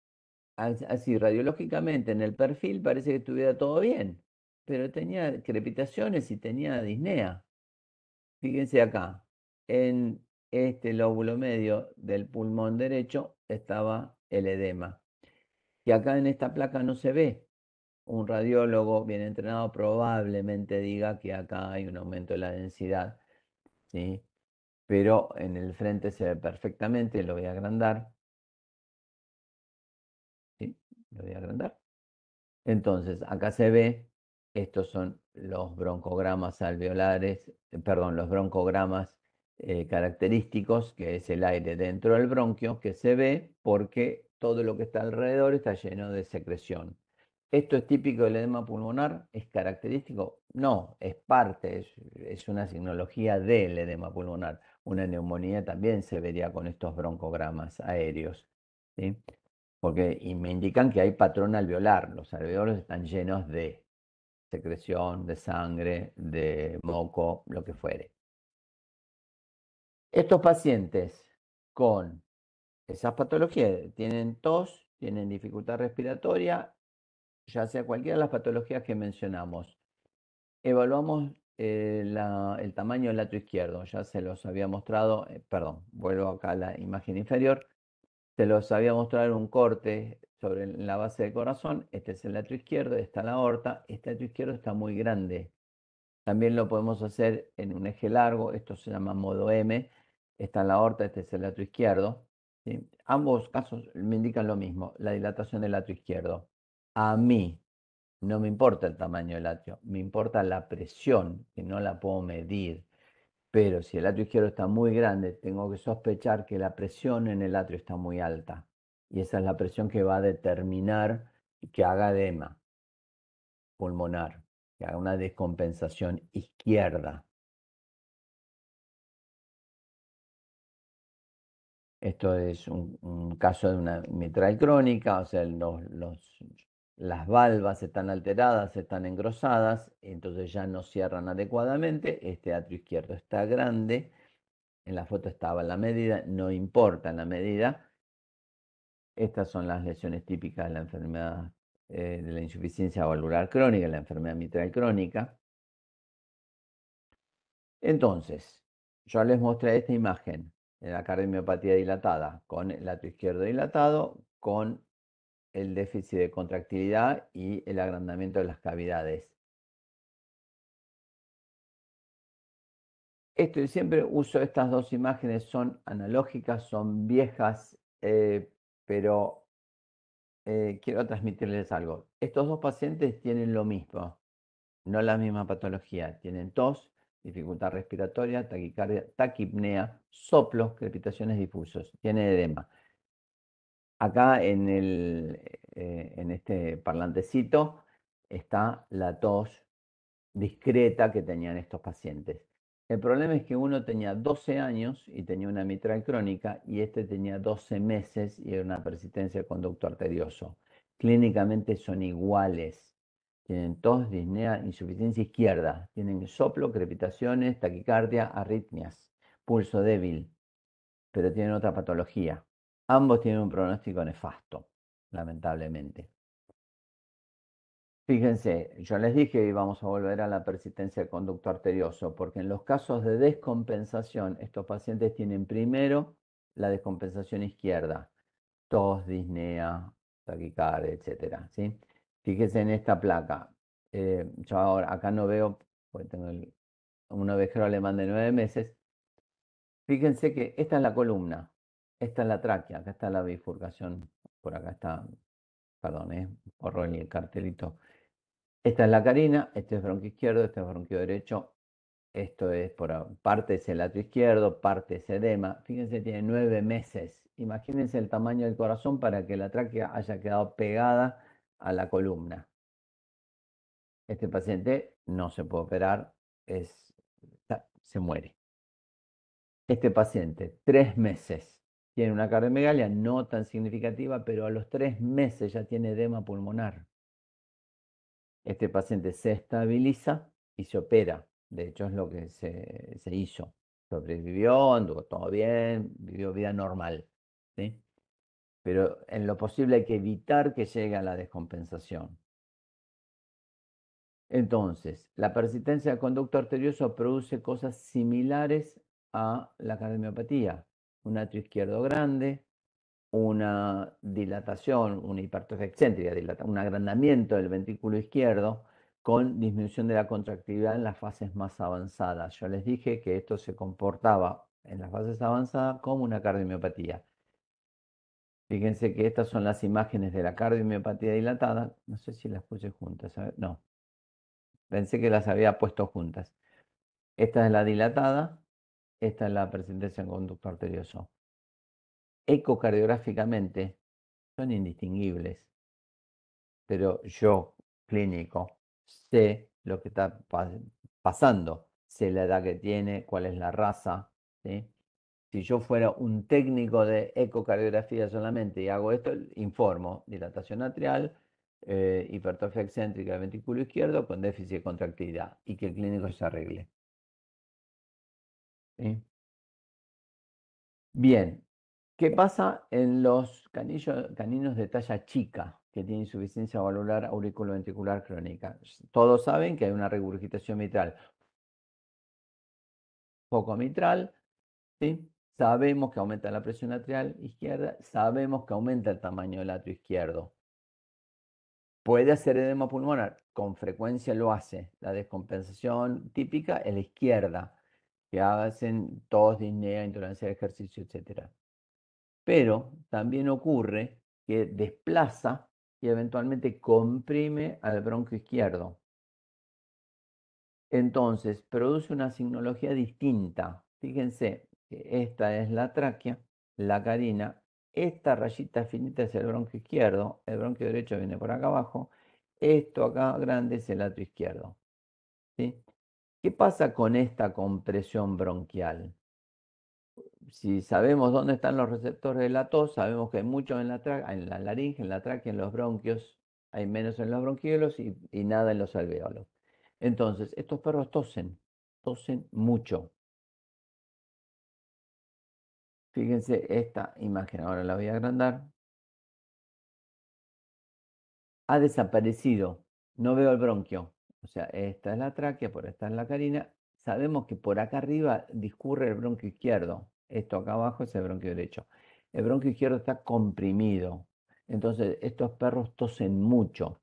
Speaker 2: así radiológicamente en el perfil parece que estuviera todo bien, pero tenía crepitaciones y tenía disnea. Fíjense acá, en este lóbulo medio del pulmón derecho estaba el edema, Y acá en esta placa no se ve. Un radiólogo bien entrenado probablemente diga que acá hay un aumento de la densidad, ¿sí? pero en el frente se ve perfectamente, lo voy a agrandar. ¿Sí? Lo voy a agrandar. Entonces, acá se ve estos son los broncogramas alveolares, eh, perdón, los broncogramas eh, característicos, que es el aire dentro del bronquio, que se ve porque todo lo que está alrededor está lleno de secreción. ¿Esto es típico del edema pulmonar? ¿Es característico? No, es parte, es, una sinología del edema pulmonar. Una neumonía también se vería con estos broncogramas aéreos, porque y me indican que hay patrón alveolar, los alveolos están llenos de secreción, de sangre, de moco, lo que fuere. Estos pacientes con esas patologías tienen tos, tienen dificultad respiratoria, ya sea cualquiera de las patologías que mencionamos. Evaluamos eh, el tamaño del lato izquierdo, ya se los había mostrado, eh, perdón, vuelvo acá a la imagen inferior, se los había mostrado un corte sobre la base del corazón, este es el atrio izquierdo, está la aorta, este atrio izquierdo está muy grande. También lo podemos hacer en un eje largo, esto se llama modo M, está la aorta, este es el atrio izquierdo. Ambos casos me indican lo mismo, la dilatación del atrio izquierdo. A mí no me importa el tamaño del atrio me importa la presión, que no la puedo medir. Pero si el atrio izquierdo está muy grande, tengo que sospechar que la presión en el atrio está muy alta y esa es la presión que va a determinar que haga edema pulmonar,
Speaker 3: que haga una descompensación izquierda.
Speaker 2: Esto es un, caso de una mitral crónica, o sea, las valvas están alteradas, están engrosadas, entonces ya no cierran adecuadamente, este atrio izquierdo está grande, en la foto estaba la medida, no importa la medida, estas son las lesiones típicas de la enfermedad eh, de la insuficiencia valvular crónica, la enfermedad mitral crónica. Entonces, yo les mostré esta imagen de la cardiomiopatía dilatada, con el lato izquierdo dilatado, con el déficit de contractilidad y el agrandamiento de las cavidades.
Speaker 3: Esto siempre uso estas
Speaker 2: dos imágenes, son analógicas, son viejas, eh, pero eh, quiero transmitirles algo. Estos dos pacientes tienen lo mismo, no la misma patología. Tienen tos, dificultad respiratoria, taquicardia, taquipnea, soplos, crepitaciones difusos. Tiene edema. Acá eh, en este parlantecito está la tos discreta que tenían estos pacientes. El problema es que uno tenía 12 años y tenía una mitral crónica y este tenía 12 meses y era una persistencia de conducto arterioso. Clínicamente son iguales. Tienen tos, disnea, insuficiencia izquierda. Tienen soplo, crepitaciones, taquicardia, arritmias, pulso débil. Pero tienen otra patología. Ambos tienen un pronóstico nefasto, lamentablemente. Fíjense, yo les dije que íbamos a volver a la persistencia del conducto arterioso, porque en los casos de descompensación, estos pacientes tienen primero la descompensación izquierda, tos, disnea, taquicardia, etc. ¿sí? Fíjense en esta placa. Eh, yo ahora acá no veo, porque tengo un ovejero alemán de nueve meses. Fíjense que esta es la columna, esta es la tráquea, acá está la bifurcación, por acá está, perdón, eh, horror el cartelito. Esta es la carina, este es bronquio izquierdo, este es bronquio derecho, esto es por parte es el lato izquierdo, parte es edema. Fíjense, tiene nueve meses. Imagínense el tamaño del corazón para que la tráquea haya quedado pegada a la columna. Este paciente no se puede operar, se muere. Este paciente, tres meses, tiene una cardiomegalia no tan significativa, pero a los tres meses ya tiene edema pulmonar. Este paciente se estabiliza y se opera. De hecho, es lo que se, hizo. Sobrevivió, anduvo todo bien, vivió vida normal. Pero en lo posible hay que evitar que llegue a la descompensación. Entonces, la persistencia del conducto arterioso produce cosas similares a la cardiomiopatía, Un atrio izquierdo grande, una dilatación, una hipertrofia excéntrica, un agrandamiento del ventrículo izquierdo con disminución de la contractividad en las fases más avanzadas. Yo les dije que esto se comportaba en las fases avanzadas como una cardiomiopatía. Fíjense que estas son las imágenes de la cardiomiopatía dilatada. No sé si las puse juntas. no. Pensé que las había puesto juntas. Esta es la dilatada. Esta es la presentación en conducto arterioso ecocardiográficamente son indistinguibles, pero yo, clínico, sé lo que está pasando, sé la edad que tiene, cuál es la raza. Si yo fuera un técnico de ecocardiografía solamente y hago esto, informo dilatación atrial, eh, hipertrofia excéntrica del ventrículo izquierdo con déficit de contractilidad y que el clínico se arregle. Bien, ¿Qué pasa en los caninos de talla chica que tienen insuficiencia valvular auriculoventricular crónica? Todos saben que hay una regurgitación mitral. Poco mitral, ¿sí? Sabemos que aumenta la presión atrial izquierda, sabemos que aumenta el tamaño del atrio izquierdo. Puede hacer edema pulmonar, con frecuencia lo hace. La descompensación típica es la izquierda, que hacen tos, disnea, intolerancia al ejercicio, etc pero también ocurre que desplaza y eventualmente comprime al bronquio izquierdo. Entonces, produce una signología distinta. Fíjense esta es la tráquea, la carina, esta rayita finita es el bronco izquierdo, el bronquio derecho viene por acá abajo, esto acá grande es el lato izquierdo. ¿Qué pasa con esta compresión bronquial? si sabemos dónde están los receptores de la tos, sabemos que hay muchos en la, la laringe, en la tráquea, en los bronquios, hay menos en los bronquiolos y, y nada en los alveolos. Entonces, estos perros tosen, tosen mucho.
Speaker 3: Fíjense esta imagen, ahora la voy a agrandar.
Speaker 2: Ha desaparecido, no veo el bronquio. O sea, esta es la tráquea, por esta es la carina. Sabemos que por acá arriba discurre el bronquio izquierdo esto acá abajo es el bronquio derecho. El bronquio izquierdo está comprimido. Entonces, estos perros tosen mucho.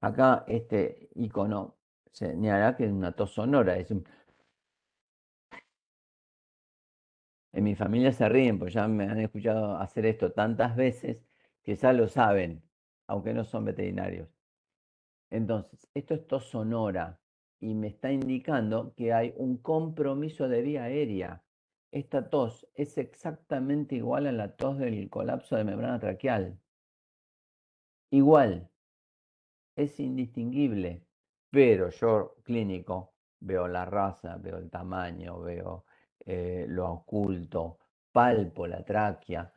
Speaker 2: Acá este icono señala que es una tos sonora. Es En mi familia se ríen, porque ya me han escuchado hacer esto tantas veces que ya lo saben, aunque no son veterinarios. Entonces, esto es tos sonora y me está indicando que hay un compromiso de vía aérea esta tos es exactamente igual a la tos del colapso de membrana traqueal. Igual, es indistinguible, pero yo clínico veo la raza, veo el tamaño, veo eh, lo oculto, palpo la tráquea,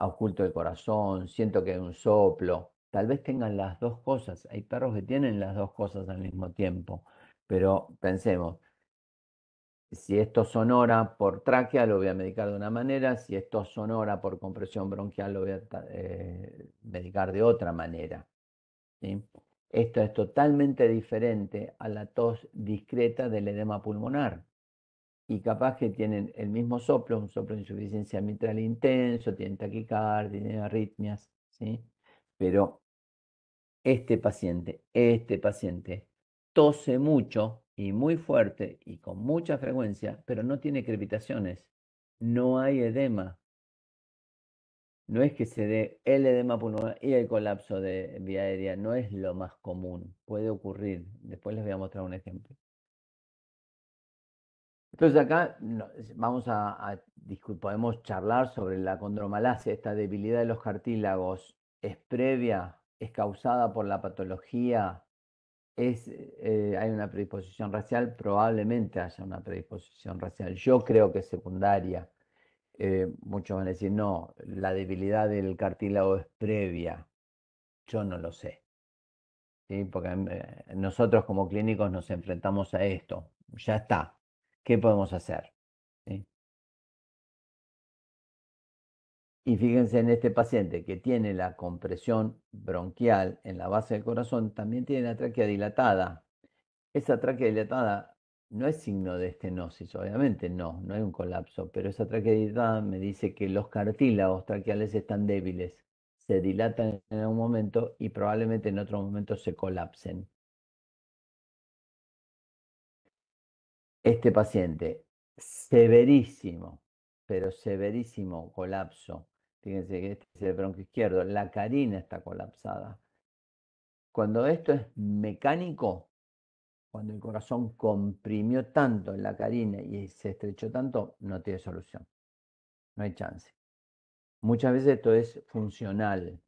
Speaker 2: oculto el corazón, siento que hay un soplo. Tal vez tengan las dos cosas. Hay perros que tienen las dos cosas al mismo tiempo, pero pensemos, si esto sonora por tráquea, lo voy a medicar de una manera. Si esto sonora por compresión bronquial, lo voy a eh, medicar de otra manera. Esto es totalmente diferente a la tos discreta del edema pulmonar. Y capaz que tienen el mismo soplo, un soplo de insuficiencia mitral intenso, tienen taquicardia, tienen arritmias, ¿sí? Pero este paciente, este paciente tose mucho, y muy fuerte y con mucha frecuencia, pero no tiene crepitaciones, no hay edema. No es que se dé el edema pulmonar y el colapso de vía aérea, no es lo más común, puede ocurrir. Después les voy a mostrar un ejemplo. Entonces acá vamos a, a podemos charlar sobre la condromalacia, esta debilidad de los cartílagos, ¿es previa? ¿Es causada por la patología? es, eh, hay una predisposición racial, probablemente haya una predisposición racial. Yo creo que es secundaria. Eh, muchos van a decir, no, la debilidad del cartílago es previa. Yo no lo sé. ¿Sí? Porque eh, nosotros como clínicos nos enfrentamos a esto. Ya está. ¿Qué podemos hacer? ¿Sí? Y fíjense en este paciente que tiene la compresión bronquial en la base del corazón, también tiene la tráquea dilatada. Esa tráquea dilatada no es signo de estenosis, obviamente no, no hay un colapso, pero esa tráquea dilatada me dice que los cartílagos traqueales están débiles, se dilatan en un momento y probablemente en otro momento se colapsen. Este paciente, severísimo, pero severísimo colapso Fíjense que este es el bronco izquierdo. La carina está colapsada. Cuando esto es mecánico, cuando el corazón comprimió tanto en la carina y se estrechó tanto, no tiene solución. No hay chance. Muchas veces esto es funcional.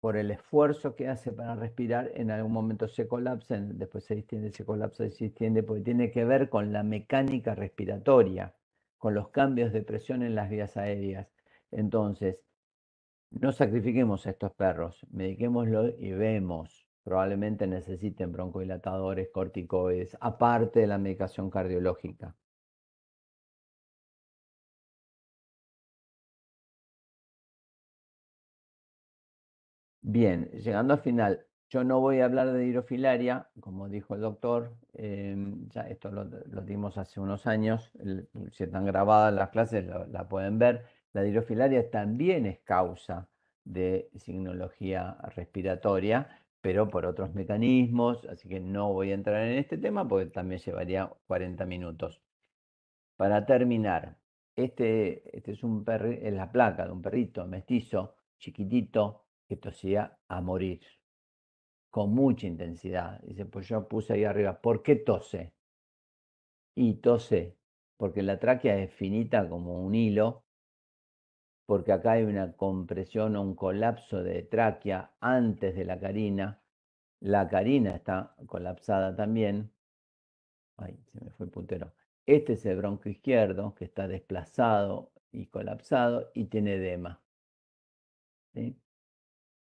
Speaker 2: Por el esfuerzo que hace para respirar, en algún momento se colapsa, después se distiende, se colapsa y se distiende, porque tiene que ver con la mecánica respiratoria, con los cambios de presión en las vías aéreas. Entonces, no sacrifiquemos a estos perros, mediquémoslos y vemos. Probablemente necesiten broncohilatadores, corticoides, aparte de la medicación cardiológica. Bien, llegando al final, yo no voy a hablar de hidrofilaria, como dijo el doctor, em, ya esto lo, dimos hace unos años, si están grabadas las clases la pueden ver. La dirofilaria también es causa de signología respiratoria, pero por otros mecanismos, así que no voy a entrar en este tema porque también llevaría 40 minutos. Para terminar, este, este es un es la placa de un perrito mestizo, chiquitito, que tosía a morir, con mucha intensidad. Dice, pues yo puse ahí arriba, ¿por qué tose? Y tose, porque la tráquea es finita como un hilo porque acá hay una compresión o un colapso de tráquea antes de la carina. La carina está colapsada también. Ay, se me fue el puntero. Este es el bronco izquierdo que está desplazado y colapsado y tiene edema.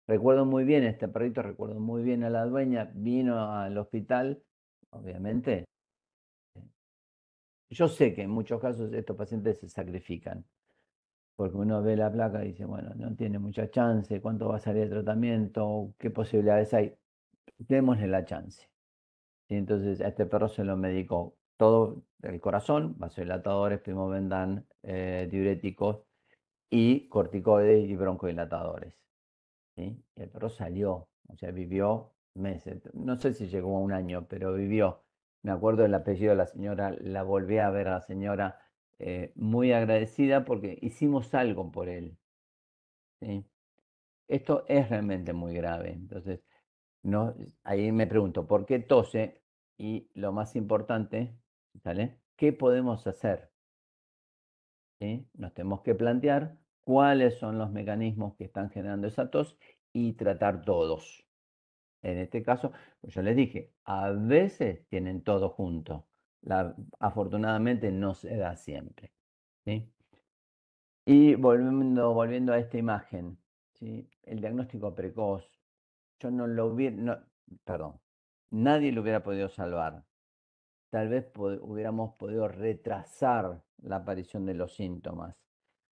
Speaker 2: Recuerdo muy bien este perrito, recuerdo muy bien a la dueña, vino al hospital, obviamente. Yo sé que en muchos casos estos pacientes se sacrifican, porque uno ve la placa y dice, bueno, no tiene mucha chance, cuánto va a salir el tratamiento, qué posibilidades hay. Démosle la chance. Y entonces a este perro se lo medicó todo el corazón, vasodilatadores, primovendan, eh, diuréticos y corticoides y broncodilatadores. ¿sí? Y el perro salió, o sea, vivió meses, no sé si llegó a un año, pero vivió. Me acuerdo del apellido de la señora, la volví a ver a la señora eh, muy agradecida porque hicimos algo por él. Esto es realmente muy grave. Entonces, no, ahí me pregunto, ¿por qué tose? Y lo más importante, ¿Qué podemos hacer? Nos tenemos que plantear cuáles son los mecanismos que están generando esa tos y tratar todos. En este caso, yo les dije, a veces tienen todo junto, afortunadamente no se da siempre. ¿sí? Y volviendo, volviendo a esta imagen, el diagnóstico precoz, yo no lo hubiera, perdón, nadie lo hubiera podido salvar. Tal vez hubiéramos podido retrasar la aparición de los síntomas.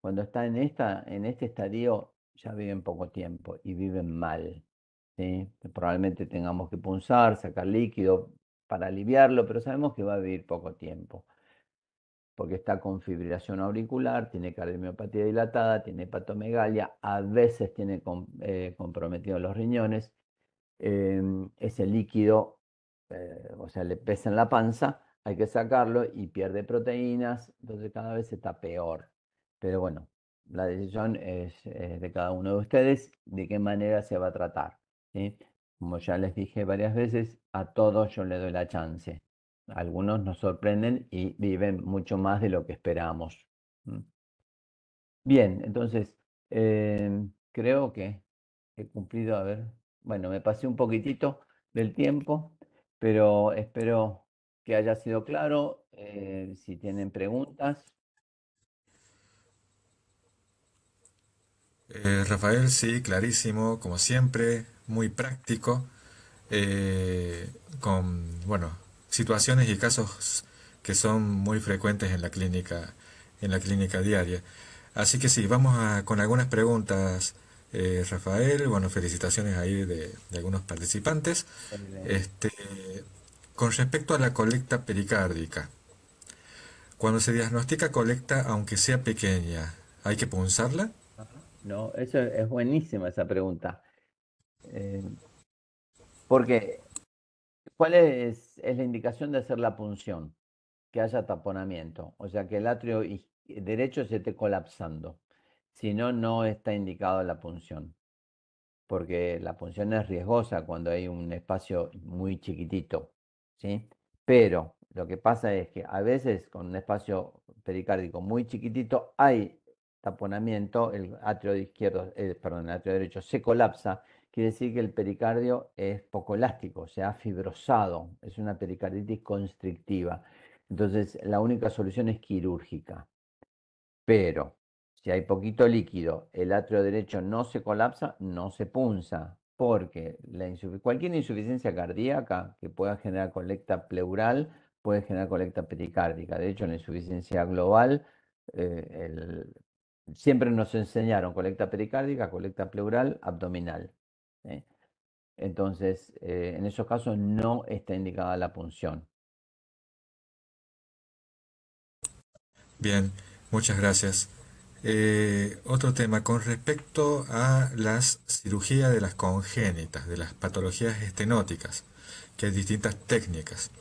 Speaker 2: Cuando está en, esta, en este estadio ya viven poco tiempo y viven mal. Probablemente tengamos que punzar, sacar líquido, para aliviarlo, pero sabemos que va a vivir poco tiempo, porque está con fibrilación auricular, tiene cardiomiopatía dilatada, tiene hepatomegalia, a veces tiene eh, comprometidos los riñones, em, ese líquido, eh, o sea, le pesa en la panza, hay que sacarlo y pierde proteínas, entonces cada vez está peor. Pero bueno, la decisión es, de cada uno de ustedes de qué manera se va a tratar. Como ya les dije varias veces, a todos yo le doy la chance. Algunos nos sorprenden y viven mucho más de lo que esperamos. Bien, entonces, em, creo que he cumplido, a ver, bueno, me pasé un poquitito del tiempo, pero espero que haya sido claro. Eh, si tienen preguntas.
Speaker 1: Eh, Rafael, sí, clarísimo, como siempre muy práctico, eh, con bueno, situaciones y casos que son muy frecuentes en la clínica, en la clínica diaria. Así que sí, vamos a, con algunas preguntas, eh, Rafael. Bueno, felicitaciones ahí de, algunos participantes. Este, con respecto a la colecta pericárdica, cuando se diagnostica colecta, aunque sea pequeña, ¿hay que punzarla?
Speaker 2: No, eso es buenísima esa pregunta. Eh, porque, ¿cuál es, la indicación de hacer la punción? Que haya taponamiento, o sea que el atrio derecho se esté colapsando. Si no, no está indicado la punción, porque la punción es riesgosa cuando hay un espacio muy chiquitito, ¿sí? Pero lo que pasa es que a veces con un espacio pericárdico muy chiquitito hay taponamiento, el atrio izquierdo, eh, perdón, el atrio derecho se colapsa quiere decir que el pericardio es poco elástico, se ha fibrosado, es una pericarditis constrictiva. Entonces, la única solución es quirúrgica. Pero si hay poquito líquido, el atrio derecho no se colapsa, no se punza, porque cualquier insuficiencia cardíaca que pueda generar colecta pleural puede generar colecta pericárdica. De hecho, en la insuficiencia global, eh, siempre nos enseñaron colecta pericárdica, colecta pleural, abdominal. ¿eh? Entonces, eh, en esos casos no está indicada la punción.
Speaker 1: Bien, muchas gracias. Eh, otro tema, con respecto a las cirugías de las congénitas, de las patologías estenóticas, que hay distintas técnicas.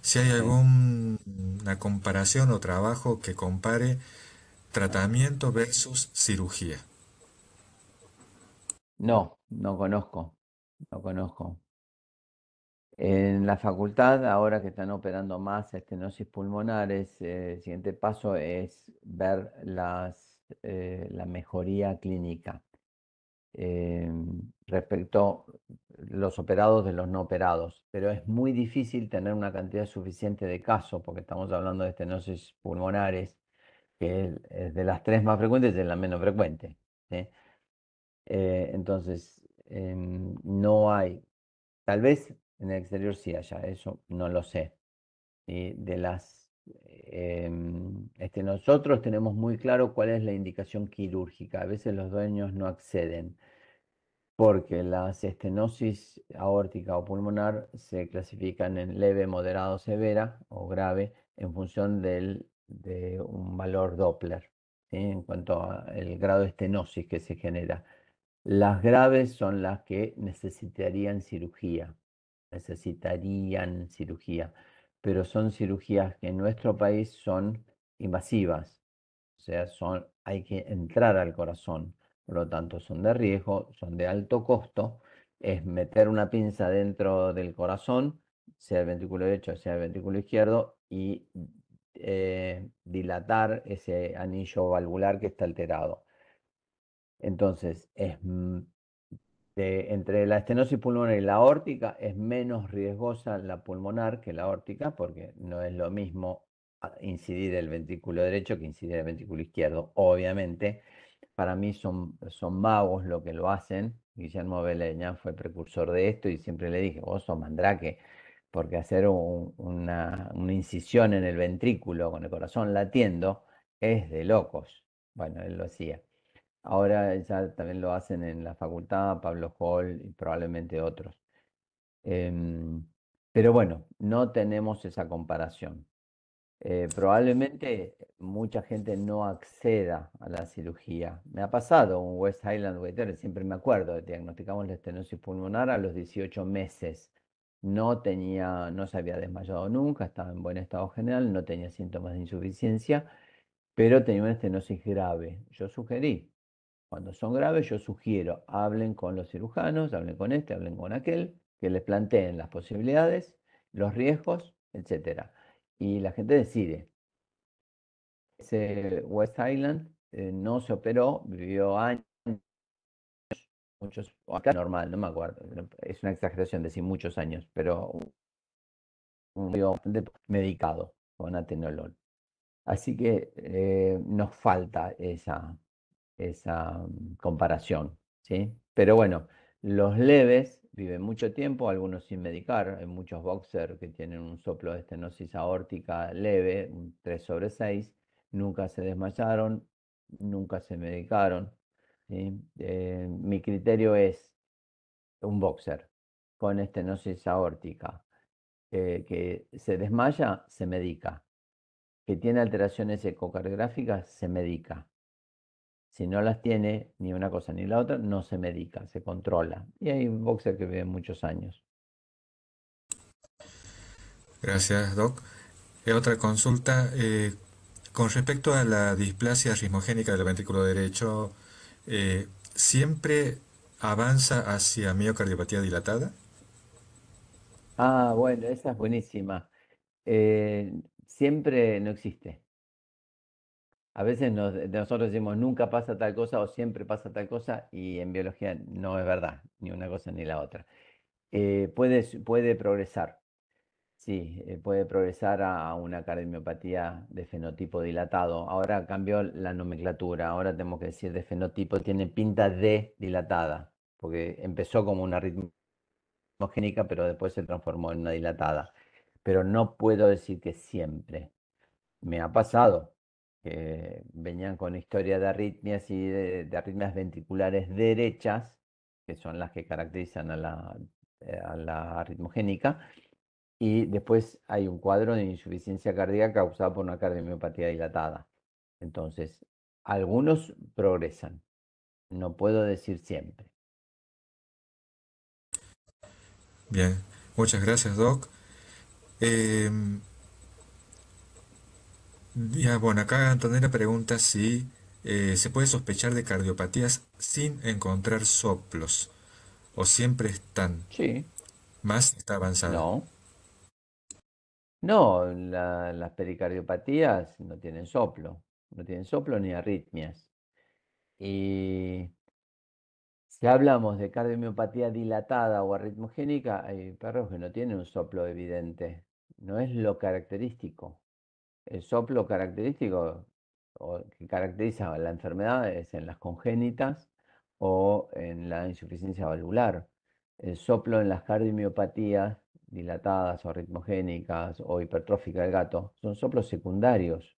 Speaker 1: Si hay alguna comparación o trabajo que compare tratamiento versus cirugía. No, no
Speaker 2: conozco, no conozco. En la facultad, ahora que están operando más estenosis pulmonares, eh, el siguiente paso es ver las, eh, la mejoría clínica eh, respecto los operados de los no operados. Pero es muy difícil tener una cantidad suficiente de casos, porque estamos hablando de estenosis pulmonares, que es, de las tres más frecuentes, y es la menos frecuente. ¿sí? Eh, entonces, em, no hay, tal vez en el exterior sí haya, eso no lo sé. de las, em, este, nosotros tenemos muy claro cuál es la indicación quirúrgica. A veces los dueños no acceden porque las estenosis aórtica o pulmonar se clasifican en leve, moderado, severa o grave en función del, de un valor Doppler en cuanto al grado de estenosis que se genera. Las graves son las que necesitarían cirugía, necesitarían cirugía, pero son cirugías que en nuestro país son invasivas, o sea, hay que entrar al corazón, por lo tanto son de riesgo, son de alto costo, es meter una pinza dentro del corazón, sea el ventrículo derecho, sea el ventrículo izquierdo, y eh, dilatar ese anillo valvular que está alterado. Entonces, entre la estenosis pulmonar y la órtica es menos riesgosa la pulmonar que la órtica porque no es lo mismo ah, incidir el ventrículo derecho que incidir el ventrículo izquierdo, obviamente. Para mí son, magos lo que lo hacen. Guillermo Beleña fue precursor de esto y siempre le dije, vos sos mandrake, porque hacer una incisión en el ventrículo con el corazón latiendo es de locos. Bueno, él lo hacía. Ahora ya también lo hacen en la facultad, Pablo Hall y probablemente otros. Em, pero bueno, no tenemos esa comparación. Eh, probablemente mucha gente no acceda a la cirugía. Me ha pasado un West Highland Waiter, siempre me acuerdo, diagnosticamos la estenosis pulmonar a los 18 meses. No tenía, no se había desmayado nunca, estaba en buen estado general, no tenía síntomas de insuficiencia, pero tenía una estenosis grave. Yo sugerí cuando son graves, yo sugiero, hablen con los cirujanos, hablen con este, hablen con aquel, que les planteen las posibilidades, los riesgos, etc. Y la gente decide. Ese West Island eh, no se operó, vivió años, muchos, acá normal, no me acuerdo, es una exageración decir muchos años, pero murió medicado con atenolol. Así que eh, nos falta esa esa mm, comparación. ¿sí? Pero bueno, los leves viven mucho tiempo, algunos sin medicar. Hay muchos boxers que tienen un soplo de estenosis aórtica leve, 3 sobre 6. Nunca se desmayaron, nunca se medicaron. Eh, mi criterio es un boxer con estenosis aórtica eh, que se desmaya, se medica. Que tiene alteraciones ecocardiográficas, se medica. Si no las tiene ni una cosa ni la otra, no se medica, se controla. Y hay un boxer que vive muchos años.
Speaker 1: Gracias, Doc. Eh, otra consulta. Eh, con respecto a la displasia rismogénica del ventrículo derecho, eh, ¿siempre avanza hacia miocardiopatía dilatada?
Speaker 2: Ah, bueno, esa es buenísima. siempre no existe a veces nosotros decimos nunca pasa tal cosa o siempre pasa tal cosa y en biología no es verdad, ni una cosa ni la otra. Eh, puede, progresar, sí, eh, puede progresar a, una cardiomiopatía de fenotipo dilatado. Ahora cambió la nomenclatura, ahora tenemos que decir de fenotipo, tiene pinta de dilatada, porque empezó como una ritmogénica, pero después se transformó en una dilatada. Pero no puedo decir que siempre. Me ha pasado, que venían con historia de arritmias y de, arritmias ventriculares derechas, que son las que caracterizan a la, eh, a Y después hay un cuadro de insuficiencia cardíaca causada por una cardiomiopatía dilatada. Entonces, algunos progresan. No puedo decir siempre.
Speaker 1: Bien, muchas gracias, Doc. Em, ya, bueno, acá Antonella pregunta si eh, se puede sospechar de cardiopatías sin encontrar soplos o siempre están. Sí. Más está avanzada. No.
Speaker 2: No, las pericardiopatías no tienen soplo, no tienen soplo ni arritmias. Y si hablamos de cardiomiopatía dilatada o arritmogénica, hay perros que no tienen un soplo evidente, no es lo característico el soplo característico que caracteriza a la enfermedad es en las congénitas o en la insuficiencia valvular. El soplo en las cardiomiopatías dilatadas o ritmogénicas o hipertrófica del gato son soplos secundarios.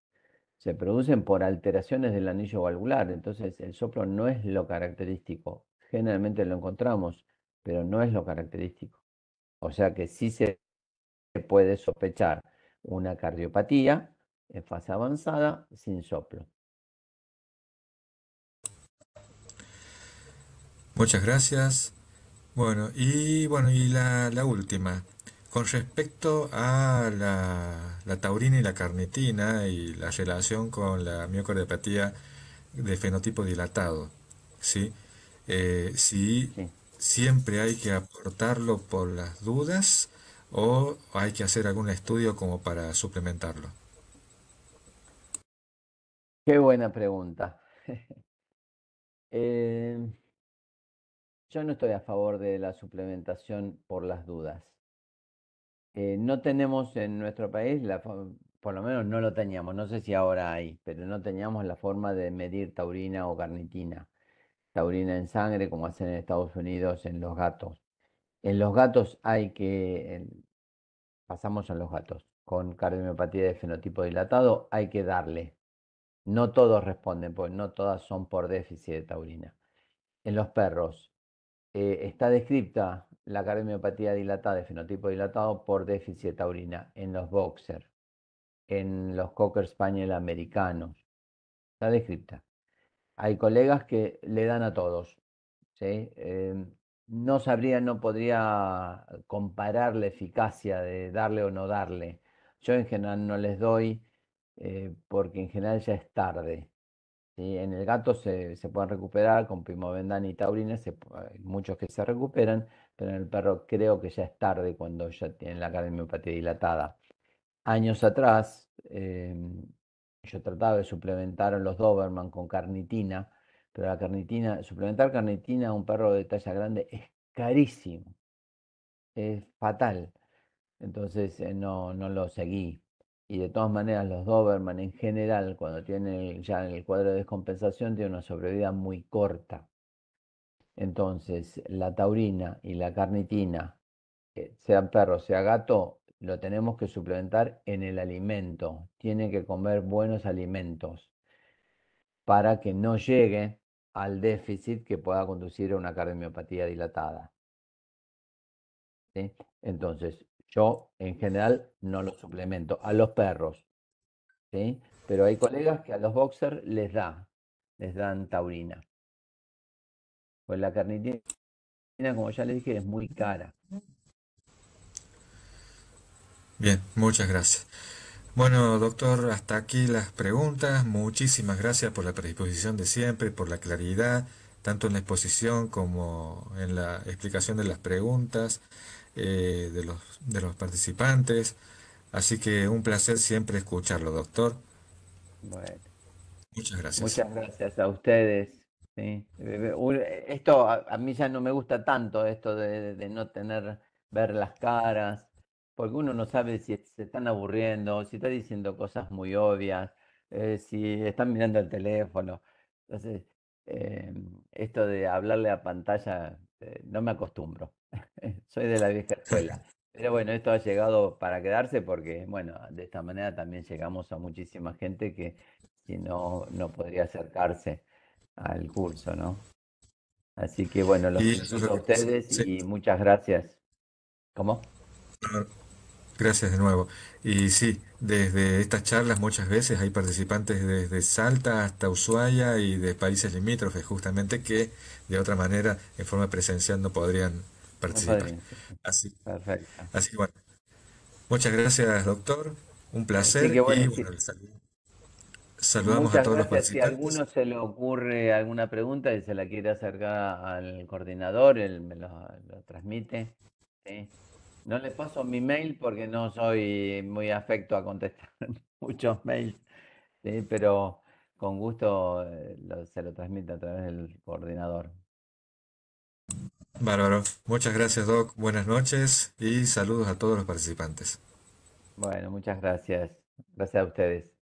Speaker 2: Se producen por alteraciones del anillo valvular, entonces el soplo no es lo característico. Generalmente lo encontramos, pero no es lo característico. O sea que sí se puede sospechar una cardiopatía en fase avanzada sin soplo.
Speaker 1: Muchas gracias. Bueno, y bueno, y la, última. Con respecto a la, taurina y la carnitina y la relación con la miocardiopatía de fenotipo dilatado, ¿sí? Eh, si sí. siempre hay que aportarlo por las dudas o hay que hacer algún estudio como para suplementarlo.
Speaker 2: Qué buena pregunta. Em, yo no estoy a favor de la suplementación por las dudas. Eh, no tenemos en nuestro país, la, por lo menos no lo teníamos, no sé si ahora hay, pero no teníamos la forma de medir taurina o carnitina. Taurina en sangre, como hacen en Estados Unidos en los gatos. En los gatos hay que, pasamos a los gatos, con cardiomiopatía de fenotipo dilatado hay que darle no todos responden, pues no todas son por déficit de taurina. En los perros eh, está descripta la cardiomiopatía dilatada, de fenotipo dilatado, por déficit de taurina. En los boxers, en los cocker spaniel americanos, está descrita. Hay colegas que le dan a todos. Em, no sabría, no podría comparar la eficacia de darle o no darle. Yo en general no les doy eh, porque en general ya es tarde. ¿sí? En el gato se, pueden recuperar con primovendana y taurina, hay muchos que se recuperan, pero en el perro creo que ya es tarde cuando ya tienen la cardiomiopatía dilatada. Años atrás em, yo trataba de suplementar a los Doberman con carnitina, pero la carnitina, suplementar carnitina a un perro de talla grande es carísimo, es fatal. Entonces eh, no, no lo seguí y de todas maneras los Doberman en general, cuando tienen ya en el cuadro de descompensación, tienen una sobrevida muy corta. Entonces, la taurina y la carnitina, eh, sea perro, sea gato, lo tenemos que suplementar en el alimento. Tienen que comer buenos alimentos para que no llegue al déficit que pueda conducir a una cardiomiopatía dilatada. Entonces, yo en general no lo suplemento, a los perros. ¿sí? Pero hay colegas que a los boxers les da, les dan taurina. Pues la carnitina, como ya les dije,
Speaker 1: es muy cara. Bien, muchas gracias. Bueno, doctor, hasta aquí las preguntas. Muchísimas gracias por la predisposición de siempre, por la claridad, tanto en la exposición como en la explicación de las preguntas. Eh, de, los, de los participantes. Así que un placer siempre escucharlo, doctor. Bueno. Muchas gracias. Muchas gracias a ustedes.
Speaker 2: Esto a, mí ya no me gusta tanto, esto de, no tener, ver las caras, porque uno no sabe si se están aburriendo, si está diciendo cosas muy obvias, eh, si están mirando el teléfono. Entonces, eh, esto de hablarle a pantalla este, no me acostumbro. Soy de la vieja escuela. Pero bueno, esto ha llegado para quedarse porque, bueno, de esta manera también llegamos a muchísima gente que, si no, no podría acercarse al curso, ¿no? Así que bueno, los felicito a ustedes y
Speaker 1: muchas gracias. ¿Cómo? Gracias de nuevo. Y sí, desde estas charlas muchas veces hay participantes desde Salta hasta Ushuaia y de países limítrofes, justamente que de otra manera, en forma presencial, no podrían participar. Así, así que bueno, muchas gracias, doctor. Un placer. y saludamos a todos los participantes. Si a
Speaker 2: alguno se le ocurre alguna pregunta y se la quiere acercar al coordinador, él me lo, transmite. ¿sí? No le paso mi mail porque no soy muy afecto a contestar muchos mails, pero con gusto eh, se lo transmite a través del coordinador.
Speaker 1: Bárbaro. Muchas gracias, Doc. Buenas noches y saludos a todos los participantes. Bueno, muchas
Speaker 3: gracias. Gracias a ustedes.